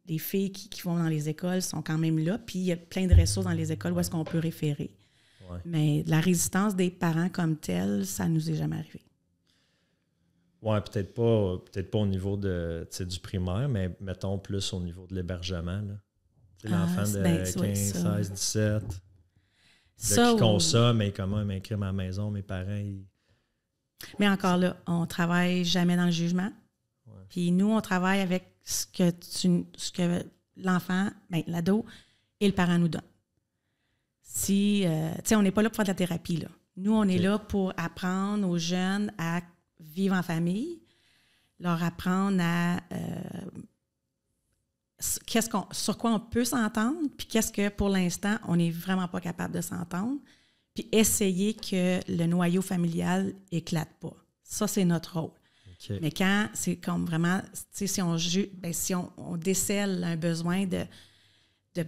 les filles qui, vont dans les écoles sont quand même là. Puis il y a plein de ressources dans les écoles où est-ce qu'on peut référer. Mais la résistance des parents comme telle, ça ne nous est jamais arrivé. Oui, peut-être pas, peut pas au niveau de, du primaire, mais mettons plus au niveau de l'hébergement. Ah, l'enfant de 15, 16, 17, qui consomme, mais comment m'inscrire à ma maison, mes parents, ils mais encore là, on travaille jamais dans le jugement. Puis nous, on travaille avec ce que, que l'enfant, ben, l'ado et le parent nous donnent. Si, euh, tu sais, on n'est pas là pour faire de la thérapie, Nous, on est là pour apprendre aux jeunes à vivre en famille, leur apprendre à euh, sur quoi on peut s'entendre, puis qu'est-ce que pour l'instant, on n'est vraiment pas capable de s'entendre puis essayer que le noyau familial éclate pas. Ça, c'est notre rôle. Mais quand c'est comme vraiment, si on, ben, si on, décèle un besoin de, de,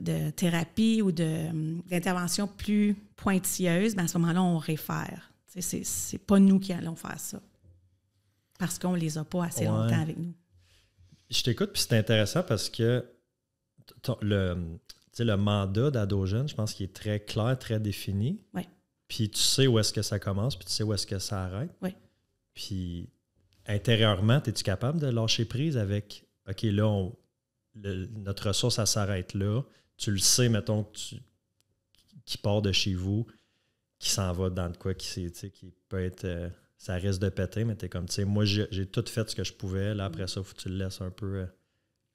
de, thérapie ou hum, d'intervention plus pointilleuse, ben, à ce moment-là, on réfère. C'est pas nous qui allons faire ça. Parce qu'on les a pas assez longtemps avec nous. Je t'écoute, puis c'est intéressant parce que le, hum, sais, le mandat d'Adogen, je pense qu'il est très clair, très défini. Puis tu sais où est-ce que ça commence, puis tu sais où est-ce que ça arrête. Oui. Puis intérieurement, es-tu capable de lâcher prise avec OK, là, notre ressource, ça s'arrête là. Tu le sais, mettons, qui part de chez vous, qui s'en va dans de quoi, qui, qui peut être. Euh, ça risque de péter, mais tu es comme, tu sais, moi, j'ai tout fait ce que je pouvais. Là, après mm. ça, faut que tu le laisses un peu, euh,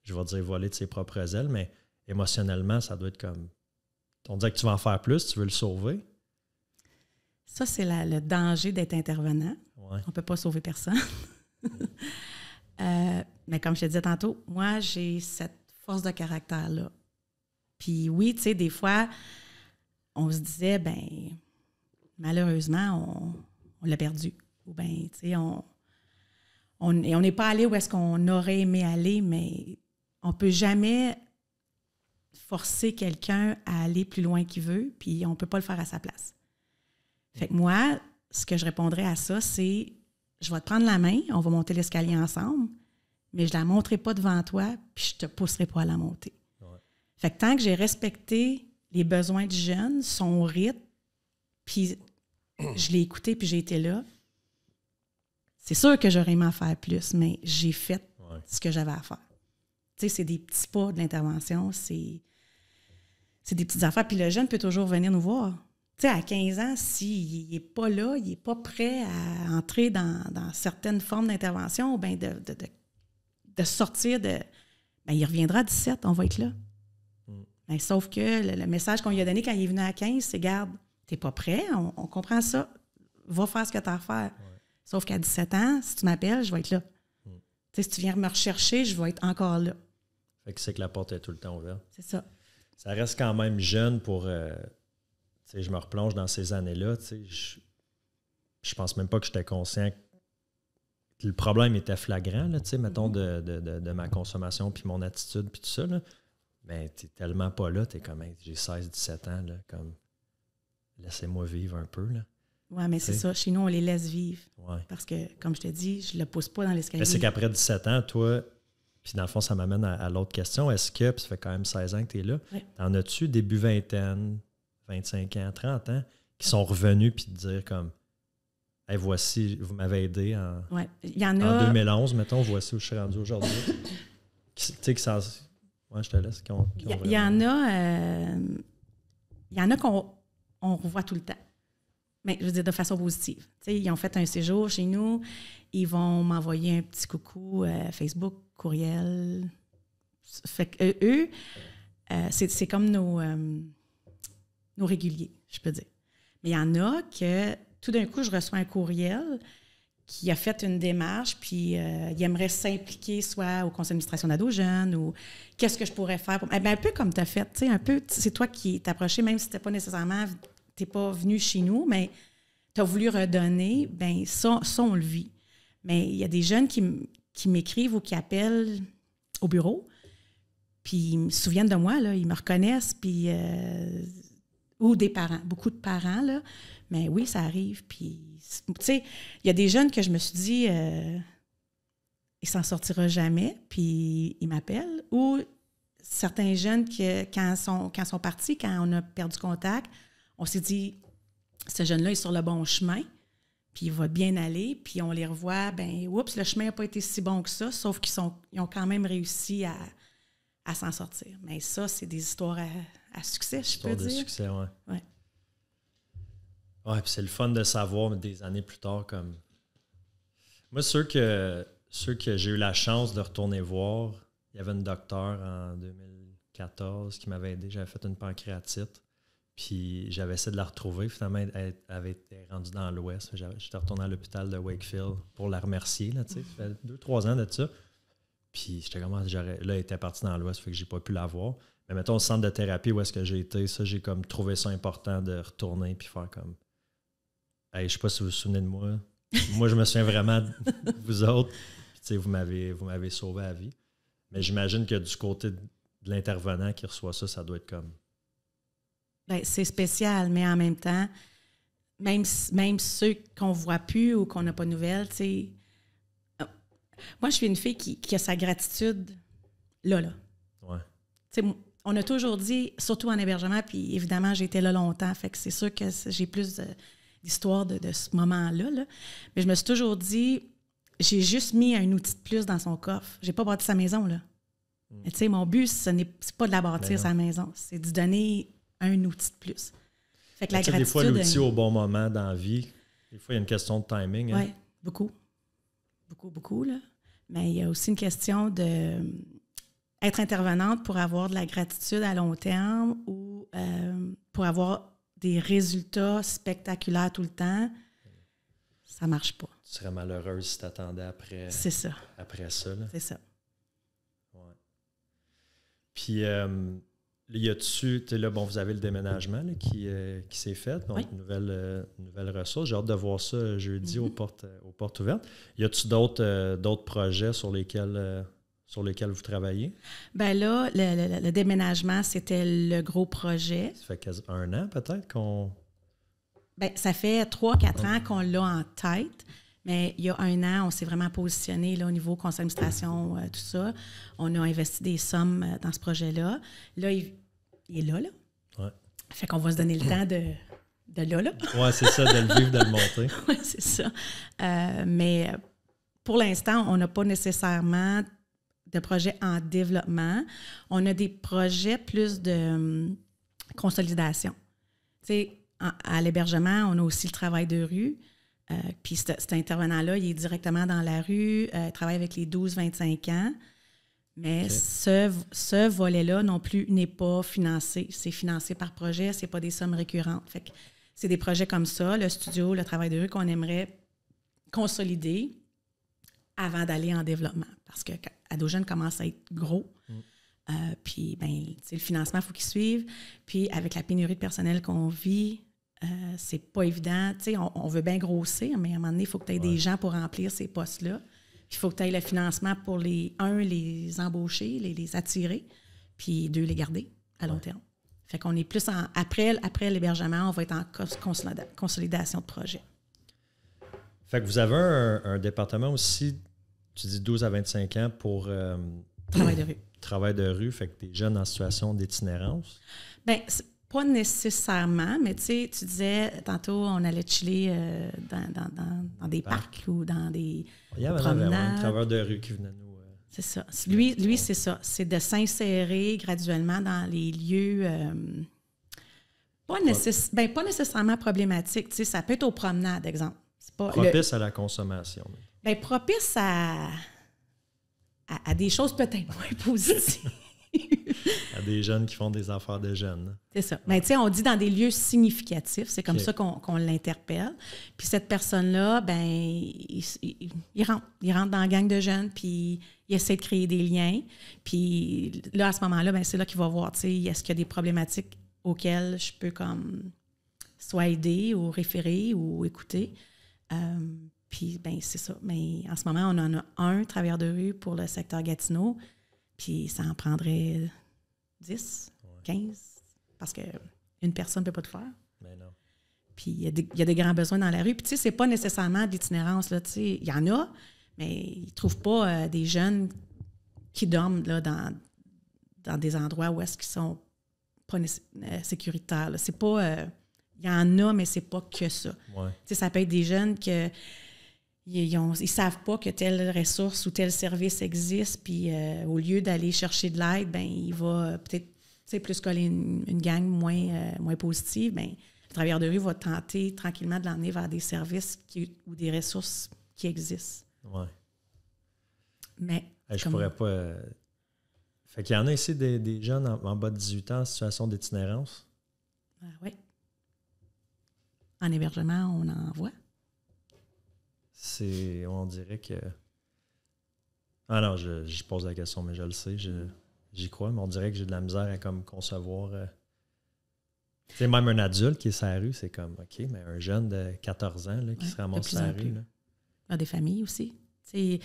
je vais dire, voler de ses propres ailes, mais émotionnellement, ça doit être comme. On dirait que tu vas en faire plus, tu veux le sauver. Ça, c'est le danger d'être intervenant. On ne peut pas sauver personne. Euh, mais comme je te disais tantôt, moi, j'ai cette force de caractère-là. Puis oui, tu sais, des fois, on se disait, ben malheureusement, on, l'a perdu. Ou bien, tu sais, on on n'est pas allé où est-ce qu'on aurait aimé aller, mais on ne peut jamais forcer quelqu'un à aller plus loin qu'il veut, puis on ne peut pas le faire à sa place. Fait que moi, ce que je répondrais à ça, c'est je vais te prendre la main, on va monter l'escalier ensemble, mais je ne la montrerai pas devant toi, puis je ne te pousserai pas à la monter. Fait que tant que j'ai respecté les besoins du jeune, son rythme, puis je l'ai écouté, puis j'ai été là, c'est sûr que j'aurais aimé en faire plus, mais j'ai fait ce que j'avais à faire c'est des petits pas de l'intervention, c'est, c'est des petites affaires. Puis le jeune peut toujours venir nous voir. à 15 ans, s'il n'est pas là, il n'est pas prêt à entrer dans, certaines formes d'intervention, ben de, sortir de. Ben, il reviendra à 17, on va être là. Mm. Ben, sauf que le, message qu'on lui a donné quand il est venu à 15, c'est garde, n'es pas prêt, on, comprend ça, va faire ce que tu as à faire. Sauf qu'à 17 ans, si tu m'appelles, je vais être là. Mm. Si tu viens me rechercher, je vais être encore là. Fait que c'est que la porte est tout le temps ouverte. C'est ça. Ça reste quand même jeune pour. Euh, je me replonge dans ces années-là. Je, pense même pas que j'étais conscient que le problème était flagrant, là, mettons, mm-hmm. de, de, ma consommation, puis mon attitude, puis tout ça. Là. Mais t'es tellement pas là, es comme, j'ai 16, 17 ans, là, comme, laissez-moi vivre un peu, là. Oui, mais c'est ça. Chez nous, on les laisse vivre. Parce que, comme je te dis, je le pousse pas dans l'escalier. Mais c'est qu'après 17 ans, toi, puis dans le fond, ça m'amène à, l'autre question. Est-ce que, puis ça fait quand même 16 ans que tu es là, en as-tu début vingtaine, 25 ans, 30 ans, qui sont revenus puis te dire comme Hey, voici, vous m'avez aidé en, en, 2011, mettons, voici où je suis rendu aujourd'hui. tu sais, que ça. Ouais, je te laisse. il, y, en a. Euh, il y en a qu'on on revoit tout le temps mais je veux dire de façon positive. ils ont fait un séjour chez nous, ils vont m'envoyer un petit coucou euh, Facebook, courriel. Fait que euh, eux, euh, c'est comme nos, nos réguliers, je peux dire. Mais il y en a que tout d'un coup, je reçois un courriel qui a fait une démarche, puis il aimerait s'impliquer soit au conseil d'administration d'ado jeunes ou qu'est-ce que je pourrais faire. Pour... Eh ben, un peu comme tu as fait, un peu, c'est toi qui t'approchais, même si ce n'était pas nécessairement pas venu chez nous, mais tu as voulu redonner, ben ça, on le vit. Mais il y a des jeunes qui, m'écrivent ou qui appellent au bureau, puis ils me souviennent de moi, là, ils me reconnaissent, puis... Euh, ou des parents, beaucoup de parents, là. Mais oui, ça arrive. Puis, tu sais, il y a des jeunes que je me suis dit, euh, il s'en sortira jamais, puis ils m'appellent. Ou certains jeunes qui, quand, sont, quand sont partis, quand on a perdu contact, on s'est dit, ce jeune-là est sur le bon chemin, puis il va bien aller, puis on les revoit, ben oups, le chemin n'a pas été si bon que ça, sauf qu'ils ont quand même réussi à, s'en sortir. Mais ça, c'est des histoires à, succès, je peux Des dire. de succès, oui. Oui, puis c'est le fun de savoir des années plus tard comme... Moi, ceux que, ceux que j'ai eu la chance de retourner voir, il y avait une docteur en 2014 qui m'avait aidé, j'avais fait une pancréatite. Puis j'avais essayé de la retrouver. Finalement, elle, avait été rendue dans l'Ouest. J'étais retourné à l'hôpital de Wakefield pour la remercier. Là, ça fait deux, trois ans de ça. Puis j'étais comme, ah, là, elle était partie dans l'Ouest, fait que j'ai pas pu la voir. Mais mettons, au centre de thérapie où est-ce que j'ai été, ça, j'ai comme trouvé ça important de retourner puis faire comme. Hey, je sais pas si vous vous souvenez de moi. moi, je me souviens vraiment de vous autres. Puis, vous m'avez, vous m'avez sauvé la vie. Mais j'imagine que du côté de l'intervenant qui reçoit ça, ça doit être comme ben, c'est spécial, mais en même temps, même, même ceux qu'on voit plus ou qu'on n'a pas de nouvelles, tu sais. Euh, moi, je suis une fille qui, a sa gratitude là, là. on a toujours dit, surtout en hébergement, puis évidemment, j'ai été là longtemps, fait que c'est sûr que j'ai plus d'histoire de, ce moment-là, là. Mais je me suis toujours dit, j'ai juste mis un outil de plus dans son coffre. J'ai pas bâti sa maison, là. Hmm. Tu sais, mon but, ce n'est pas de la bâtir, ben sa maison. C'est de donner un outil de plus. Fait que des fois, l'outil euh, au bon moment dans la vie, des fois, il y a une question de timing. Hein. Oui, beaucoup. Beaucoup, beaucoup. Mais il y a aussi une question de euh, être intervenante pour avoir de la gratitude à long terme ou euh, pour avoir des résultats spectaculaires tout le temps, ça marche pas. Tu serais malheureuse si tu attendais après, ça. après ça. C'est ça. Puis, euh, y a-tu, là, bon, vous avez le déménagement euh, qui, s'est fait, donc nouvelle, euh, nouvelle ressource. J'ai hâte de voir ça euh, jeudi mhm. porte aux, portes, ouvertes. Y a-tu d'autres d'autres projets sur lesquels sur lesquels vous travaillez? Ben là, le, déménagement, c'était le gros projet. Ça fait quasiment un an peut-être qu'on. Ben, ça fait trois, quatre ans qu'on l'a en tête. Mais il y a un an, on s'est vraiment positionné là, au niveau conseil d'administration, euh, tout ça. On a investi des sommes euh, dans ce projet-là. Là, il, est là, là. Ouais. Fait qu'on va se donner le temps de, là, là. oui, c'est ça, de le vivre, de le monter. oui, c'est ça. Euh, mais pour l'instant, on n'a pas nécessairement de projets en développement. On a des projets plus de hum, consolidation. Tu sais, à l'hébergement, on a aussi le travail de rue. Euh, puis cet, intervenant-là, il est directement dans la rue, euh, il travaille avec les 12-25 ans. Mais ce, volet-là non plus n'est pas financé. C'est financé par projet, c'est pas des sommes récurrentes. c'est des projets comme ça, le studio, le travail de rue qu'on aimerait consolider avant d'aller en développement. Parce que commence à être gros. Mm. Euh, puis, ben, le financement, faut il faut qu'il suive. Puis, avec la pénurie de personnel qu'on vit, euh, c'est pas évident. Tu on, veut bien grossir, mais à un moment donné, il faut que tu aies des gens pour remplir ces postes-là. Il faut que tu aies le financement pour les, un, les embaucher, les, attirer, puis deux, les garder à long terme. Fait qu'on est plus en. Après, après l'hébergement, on va être en consolidation de projet. Fait que vous avez un, département aussi, tu dis 12 à 25 ans pour. Euh, travail de rue. Travail de rue, fait que des jeunes en situation d'itinérance. Bien, pas nécessairement, mais tu sais, tu disais, tantôt, on allait chiller euh, dans, des parcs ou dans des Il y avait un travers de rue qui venait nous... Euh, c'est ça. Lui, lui c'est ça. C'est de s'insérer graduellement dans les lieux... Euh, ben, pas, nécessairement problématique, Tu sais, ça peut être aux promenades, exemple. propice à la consommation. Ben, propice à, à des choses peut-être moins positives. à des jeunes qui font des affaires de jeunes. C'est ça. Mais ben, on dit dans des lieux significatifs. C'est comme ça qu'on l'interpelle. Puis cette personne-là, ben, il, rentre. dans la gang de jeunes, puis il essaie de créer des liens. Puis là, à ce moment-là, ben, c'est là qu'il va voir, tu est-ce qu'il y a des problématiques auxquelles je peux comme soit aider ou référer ou écouter. Euh, puis, ben c'est ça. Mais en ce moment, on en a un travers de rue pour le secteur Gatineau. Puis ça en prendrait 10, 15, parce qu'une personne ne peut pas tout faire. Ben Puis il y, a des grands besoins dans la rue. Puis tu sais, c'est pas nécessairement de l'itinérance. Il y en a, mais ils ne trouvent pas euh, des jeunes qui dorment là, dans, des endroits où est-ce qu'ils sont pas euh, sécuritaires. C'est pas... Euh, il y en a, mais c'est pas que ça. ça peut être des jeunes que ils, ne savent pas que telle ressource ou tel service existe, puis euh, au lieu d'aller chercher de l'aide, ben il va euh, peut-être plus coller une, gang moins, euh, moins positive. Ben, le travailleur de rue va tenter tranquillement de l'emmener vers des services ou des ressources qui existent. Oui. Mais. je pourrais pas. Fait qu'il y en a ici des, jeunes en, en, bas de 18 ans en situation d'itinérance. Ah oui. En hébergement, on en voit. C'est, on dirait que. Ah non, je, pose la question, mais je le sais, j'y crois, mais on dirait que j'ai de la misère à comme concevoir. c'est euh, même un adulte qui est sur la rue, c'est comme, OK, mais un jeune de 14 ans qui se ramasse sur la rue. a ah, des familles aussi. Il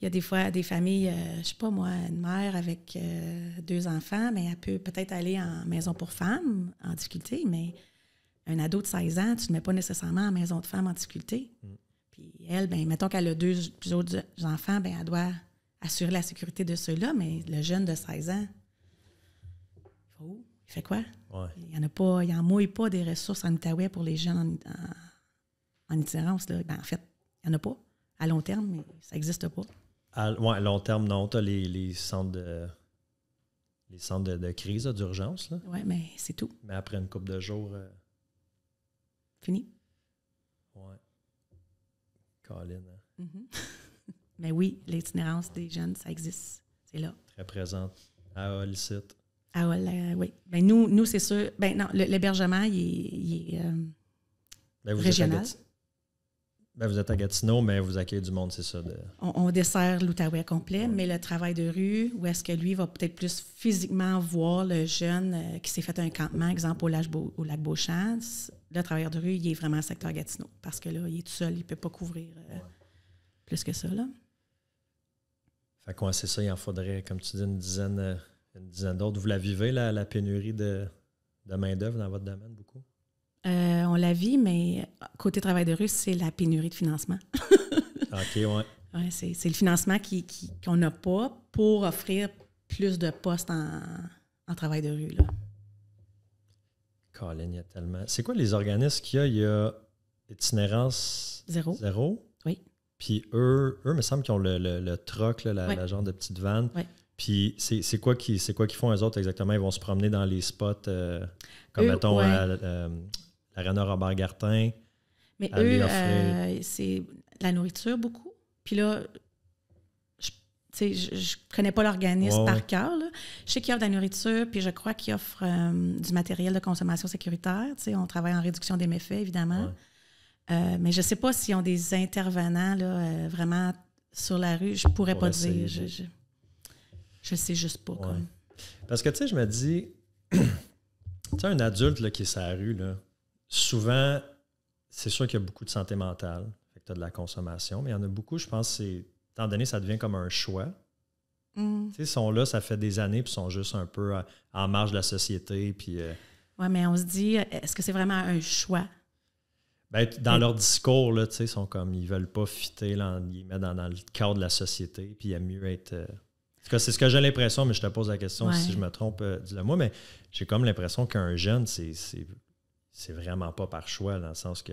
y a des fois des familles, je euh, je sais pas moi, une mère avec euh, deux enfants, mais ben, elle peut peut-être aller en maison pour femmes en difficulté, mais un ado de 16 ans, tu ne mets pas nécessairement en maison de femmes en difficulté. Mm. Puis elle, ben, mettons qu'elle a deux, deux autres enfants, ben, elle doit assurer la sécurité de ceux-là, mais le jeune de 16 ans, il fait quoi? Ouais. Il a pas, il en mouille pas des ressources en Outaouais pour les jeunes en, en, en itinérance. Ben, en fait, il n'y en a pas à long terme, ça n'existe pas. À long terme, non. Tu as les, centres de, les centres de, crise, d'urgence. Oui, mais c'est tout. Mais après une couple de jours. Euh, Fini. Ouais. Hein. Mm-hmm. Mais oui, l'itinérance des jeunes, ça existe. C'est là. Très présente. À site? À Hall, euh, oui. Ben, nous, nous c'est sûr. Ben non, l'hébergement, il, est, euh, ben, vous régional. Êtes ben, vous êtes à Gatineau, mais vous accueillez du monde, c'est ça. On, dessert l'Outaouais complet, mais le travail de rue, où est-ce que lui va peut-être plus physiquement voir le jeune euh, qui s'est fait un campement, exemple au lac, au lac Beauchamp, le travailleur de rue, il est vraiment secteur Gatineau parce que là, il est tout seul, il ne peut pas couvrir euh, plus que ça. Là. Fait quoi, ça, il en faudrait, comme tu dis, une dizaine, euh, d'autres. Vous la vivez, la, pénurie de, main-d'œuvre dans votre domaine, beaucoup? Euh, on la vit, mais côté travail de rue, c'est la pénurie de financement. Ah, OK, oui. Ouais, c'est, le financement qu'on n'a pas pour offrir plus de postes en, en travail de rue. Là y a tellement. C'est quoi les organismes qu'il y a? Il y a Itinérance Zéro. Oui. Puis eux, eux, il me semble qu'ils ont le, le, troc, la, genre de petite vanne. Puis c'est quoi qu'ils font eux autres exactement? Ils vont se promener dans les spots, euh, comme mettons à, euh, l'Arena Robert-Gartin. Mais eux, euh, c'est la nourriture beaucoup. Puis là, je, ne connais pas l'organisme par cœur. Là. Je sais qu'il offre de la nourriture, puis je crois qu'il offre euh, du matériel de consommation sécuritaire. Tu on travaille en réduction des méfaits, évidemment. Euh, mais je sais pas s'ils ont des intervenants euh, vraiment sur la rue. Je pourrais pas dire. Je, je, sais juste pas. Parce que, tu sais, je me dis, tu un adulte qui est sur la rue, là, souvent, c'est sûr qu'il y a beaucoup de santé mentale. que tu as de la consommation, mais il y en a beaucoup, je pense, c'est étant donné, ça devient comme un choix. Mm. Ils sont là, ça fait des années, puis ils sont juste un peu en marge de la société. Euh, oui, mais on se dit, est-ce que c'est vraiment un choix? Ben, dans leur discours, là, ils sont comme, ils veulent pas fitter ils mettent dans, le cadre de la société, puis il y a mieux être. Euh, c'est ce que j'ai l'impression, mais je te pose la question si je me trompe, euh, dis-le moi, mais j'ai comme l'impression qu'un jeune, c'est vraiment pas par choix, dans le sens que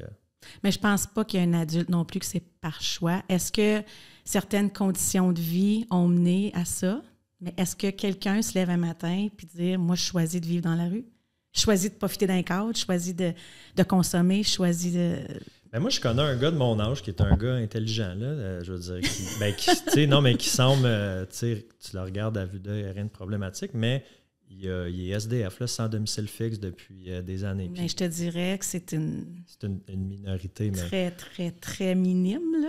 mais je pense pas qu'il y a un adulte non plus que c'est par choix. Est-ce que certaines conditions de vie ont mené à ça? Mais est-ce que quelqu'un se lève un matin puis dit Moi, je choisis de vivre dans la rue? Je choisis de profiter d'un cadre, je choisis de, de consommer, je choisis de. Ben, moi, je connais un gars de mon âge qui est un gars intelligent, là, euh, je veux dire, qui, ben, non, mais qui semble, euh, tu le regardes à vue d'œil, rien de problématique, mais il, y a SDF, sans domicile fixe depuis euh, des années. je te dirais que c'est une. minorité, Très, très, très minime,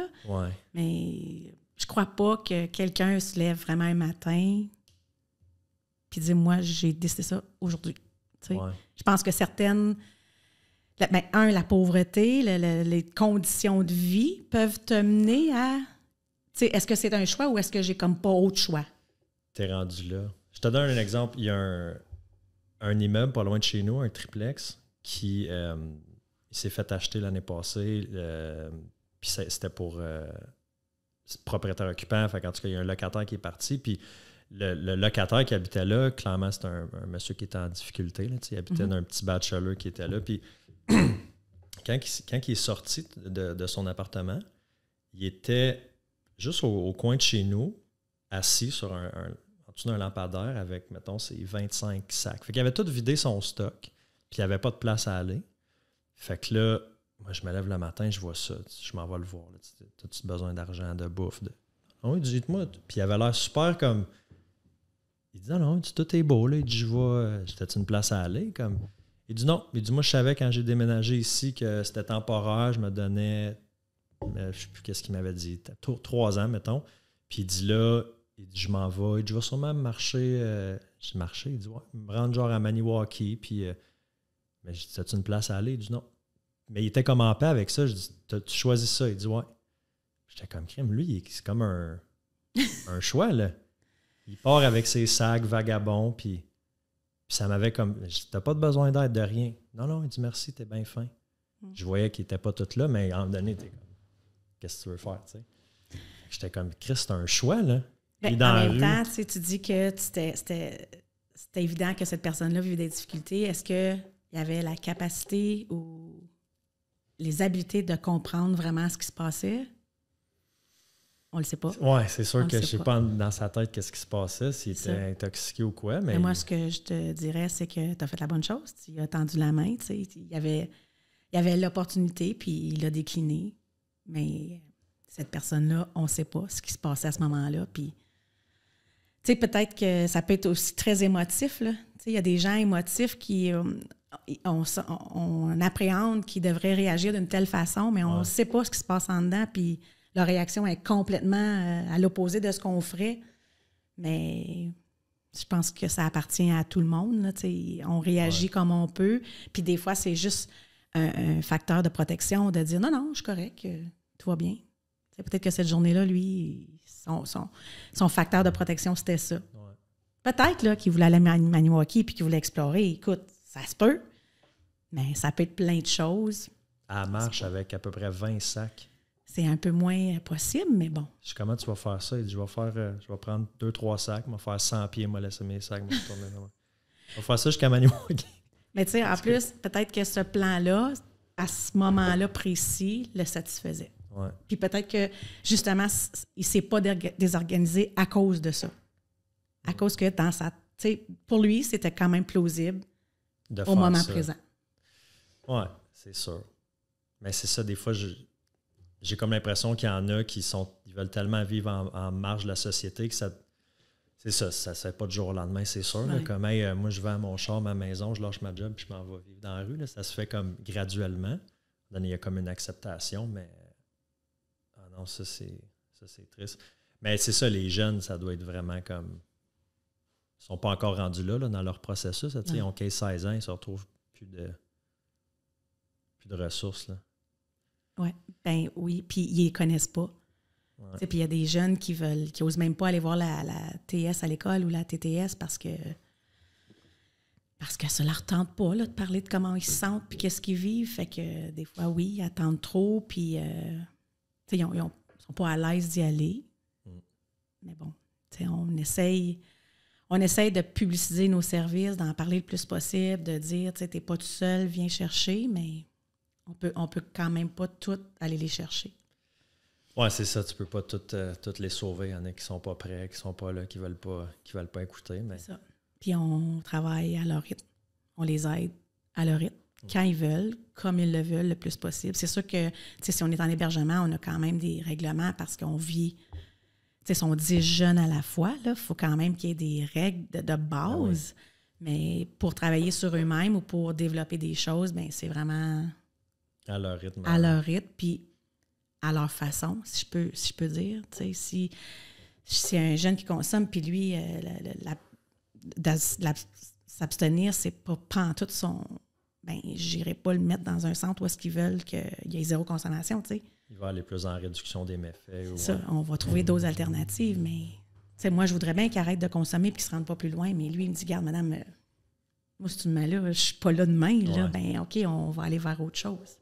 Mais je crois pas que quelqu'un se lève vraiment un matin puis dit Moi, j'ai décidé ça aujourd'hui. Je pense que certaines. Ben, un, la pauvreté, les conditions de vie peuvent te mener à. Est-ce que c'est un choix ou est-ce que j'ai comme pas autre choix? T'es rendu là. Je te donne un exemple. Il y a un, immeuble pas loin de chez nous, un triplex, qui euh, s'est fait acheter l'année passée. Euh, puis c'était pour euh, propriétaire occupant. en tout cas, il y a un locataire qui est parti. Puis le, locataire qui habitait là, clairement, c'est un, monsieur qui était en difficulté. Là, il habitait mhm. d'un petit bachelor qui était là. Puis quand, il, est sorti de, son appartement, il était juste au, coin de chez nous, assis sur un « Tu as un lampadaire avec, mettons, ses 25 sacs. Fait qu'il avait tout vidé son stock, puis il n'y avait pas de place à aller. Fait que là, moi, je me lève le matin, je vois ça, je m'en vais le voir. T'as-tu besoin d'argent, de bouffe? De... Ah dis-moi. il moi Puis il avait l'air super comme. Il dit, non, non, tout est beau, là. Il dit, je vois, euh, j'étais une place à aller? Comme. Il dit, non. Il dit, moi, je savais quand j'ai déménagé ici que c'était temporaire, je me donnais. Euh, je sais plus qu'est-ce qu'il m'avait dit, trois ans, mettons. Puis il dit, là, il dit, je m'en vais. je vais sûrement marcher. Euh, j'ai marché. Il dit, ouais, me rendre genre à Maniwaki. Puis, euh, mais je tu une place à aller? Il dit, non. Mais il était comme en paix avec ça. Je dis, tu choisis ça? Il dit, ouais. J'étais comme crime. Lui, c'est comme un, un choix, là. Il part avec ses sacs vagabonds. Puis, ça m'avait comme, t'as pas de besoin d'être de rien. Non, non, il dit, merci, t'es bien fin. Mm. Je voyais qu'il était pas tout là, mais à un moment donné, t'es comme, qu'est-ce que tu veux faire, tu sais? J'étais comme, Christ, c'est un choix, là. Ben, dans en même temps, tu, dis que c'était évident que cette personne-là vivait des difficultés. Est-ce qu'il y avait la capacité ou les habiletés de comprendre vraiment ce qui se passait? On le sait pas. Oui, c'est sûr que je ne sais pas. dans sa tête qu'est-ce qui se passait, s'il était intoxiqué ou quoi. Mais... moi, ce que je te dirais, c'est que tu as fait la bonne chose. Tu as tendu la main. Tu sais, il y avait il avait l'opportunité, puis il a décliné. Mais cette personne-là, on ne sait pas ce qui se passait à ce moment-là. Puis peut-être que ça peut être aussi très émotif. il y a des gens émotifs qui. Euh, on, appréhende qu'ils devraient réagir d'une telle façon, mais on ne sait pas ce qui se passe en dedans, puis leur réaction est complètement euh, à l'opposé de ce qu'on ferait. Mais je pense que ça appartient à tout le monde. on réagit comme on peut. Puis des fois, c'est juste un, un, facteur de protection de dire non, non, je suis correct, euh, tout va bien. Peut-être que cette journée-là, lui, son, facteur de protection, c'était ça. Peut-être qu'il voulait aller à Maniwaki puis qu'il voulait explorer. Écoute, ça se peut, mais ça peut être plein de choses. À marche avec à peu près 20 sacs. C'est un peu moins possible, mais bon. Je, comment tu vas faire ça? je vais, faire, euh, je vais prendre 2-3 sacs, je vais faire 100 pieds, je vais laisser mes sacs, je vais faire ça jusqu'à Maniwaki. Mais tu sais, en plus, peut-être que ce plan-là, à ce moment-là précis, le satisfaisait. Puis peut-être que, justement, il ne s'est pas désorganisé à cause de ça. À cause que dans sa. Pour lui, c'était quand même plausible au moment présent. Oui, c'est sûr. Mais c'est ça, des fois, j'ai comme l'impression qu'il y en a qui sont, ils veulent tellement vivre en, marge de la société que ça. C'est ça, ça ne se fait pas du jour au lendemain, c'est sûr. comme, euh, moi, je vais à mon char, ma maison, je lâche ma job, puis je m'en vais vivre dans la rue. ça se fait comme graduellement. Il y a comme une acceptation, mais non, ça c'est, triste. Mais c'est ça, les jeunes, ça doit être vraiment comme. Ils ne sont pas encore rendus là, dans leur processus. ils ont 15-16 ans, ils se retrouvent plus de, plus de ressources. Là. Ouais, ben oui, puis ils les connaissent pas. Puis il y a des jeunes qui veulent, qui osent même pas aller voir la, TS à l'école ou la TTS parce que parce que ça leur tente pas de parler de comment ils se sentent puis qu'est-ce qu'ils vivent. Fait que des fois, oui, ils attendent trop, puis euh, ils ne sont pas à l'aise d'y aller. Mm. Mais bon, on essaye, on essaye de publiciser nos services, d'en parler le plus possible, de dire, tu n'es pas tout seul, viens chercher, mais on peut, on peut quand même pas tout aller les chercher. Oui, c'est ça. Tu peux pas euh, toutes, les sauver. Il y en a qui sont pas prêts, qui sont pas là, qui veulent pas, veulent pas écouter. Mais... C'est ça. Puis on travaille à leur rythme. On les aide à leur rythme quand ils veulent, comme ils le veulent le plus possible. C'est sûr que si on est en hébergement, on a quand même des règlements parce qu'on vit, si on dit jeunes à la fois, il faut quand même qu'il y ait des règles de, ah base. Mais pour travailler sur eux-mêmes ou pour développer des choses, ben, c'est vraiment à leur rythme. À hein. leur rythme, puis à leur façon, si je peux, si je peux dire. Si, si un jeune qui consomme, puis lui, euh, la, s'abstenir, c'est pas toute son, ben j'irai pas le mettre dans un centre où est-ce qu'ils veulent qu'il y ait zéro consommation, tu sais. Il va aller plus en réduction des méfaits. Ou... Ça, on va trouver d'autres alternatives, mais moi, je voudrais bien qu'il arrête de consommer et qu'il ne se rende pas plus loin, mais lui, il me dit Garde, madame, euh, moi, si tu me là, je ne suis pas là demain. Là, ben, OK, on va aller vers autre chose.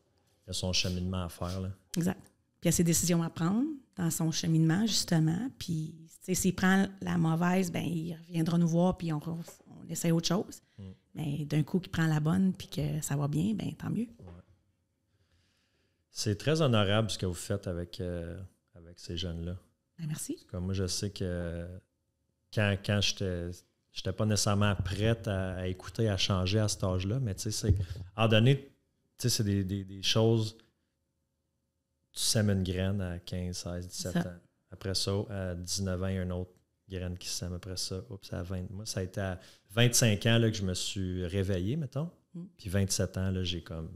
Il a son cheminement à faire. Là. Exact. Puis il y a ses décisions à prendre dans son cheminement, justement. Puis s'il prend la mauvaise, ben, il reviendra nous voir, puis on, c'est autre chose. Mm. Mais d'un coup, qui prend la bonne puis que ça va bien, ben tant mieux. C'est très honorable ce que vous faites avec, euh, avec ces jeunes-là. Ben, merci. Comme moi, je sais que quand, je j'étais n'étais pas nécessairement prête à, écouter, à changer à cet âge-là, mais tu sais, à donné, tu sais, c'est des, choses. Tu sèmes une graine à 15, 16, 17 ans. Après ça, à 19 ans, il y a une autre graine qui sème. Après ça, oups, à 20. Moi, ça a été à, 25 ans là, que je me suis réveillé, mettons. Mm. Puis 27 ans, là, j'ai comme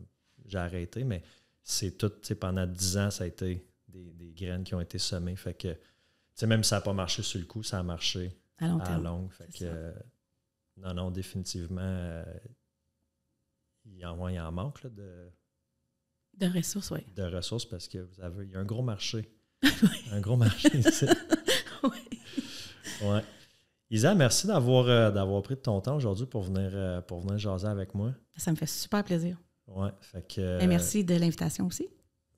j'ai arrêté, mais c'est tout, tu pendant 10 ans, ça a été des, graines qui ont été semées. Fait que, tu même si ça n'a pas marché sur le coup, ça a marché à long longue, fait que, euh, non, non, définitivement, euh, il en, moyen en manque là, de, de ressources, oui. De ressources parce que vous avez, il y a un gros marché. un gros marché ici. oui. Ouais. Isa, merci euh, d'avoir pris de ton temps aujourd'hui pour venir, euh, pour venir jaser avec moi. Ça me fait super plaisir. Et euh, ben, merci de l'invitation aussi.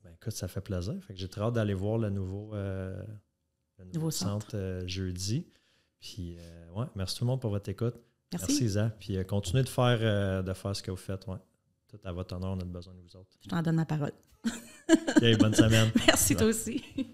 Ben, écoute, ça fait plaisir. j'ai très hâte d'aller voir le nouveau, nouveau, centre, jeudi. Puis, merci tout le monde pour votre écoute. Merci, Isa. Puis, continuez de faire, de faire ce que vous faites. Tout à votre honneur, on a besoin de vous autres. Je t'en donne la parole. bonne semaine. Merci, toi aussi.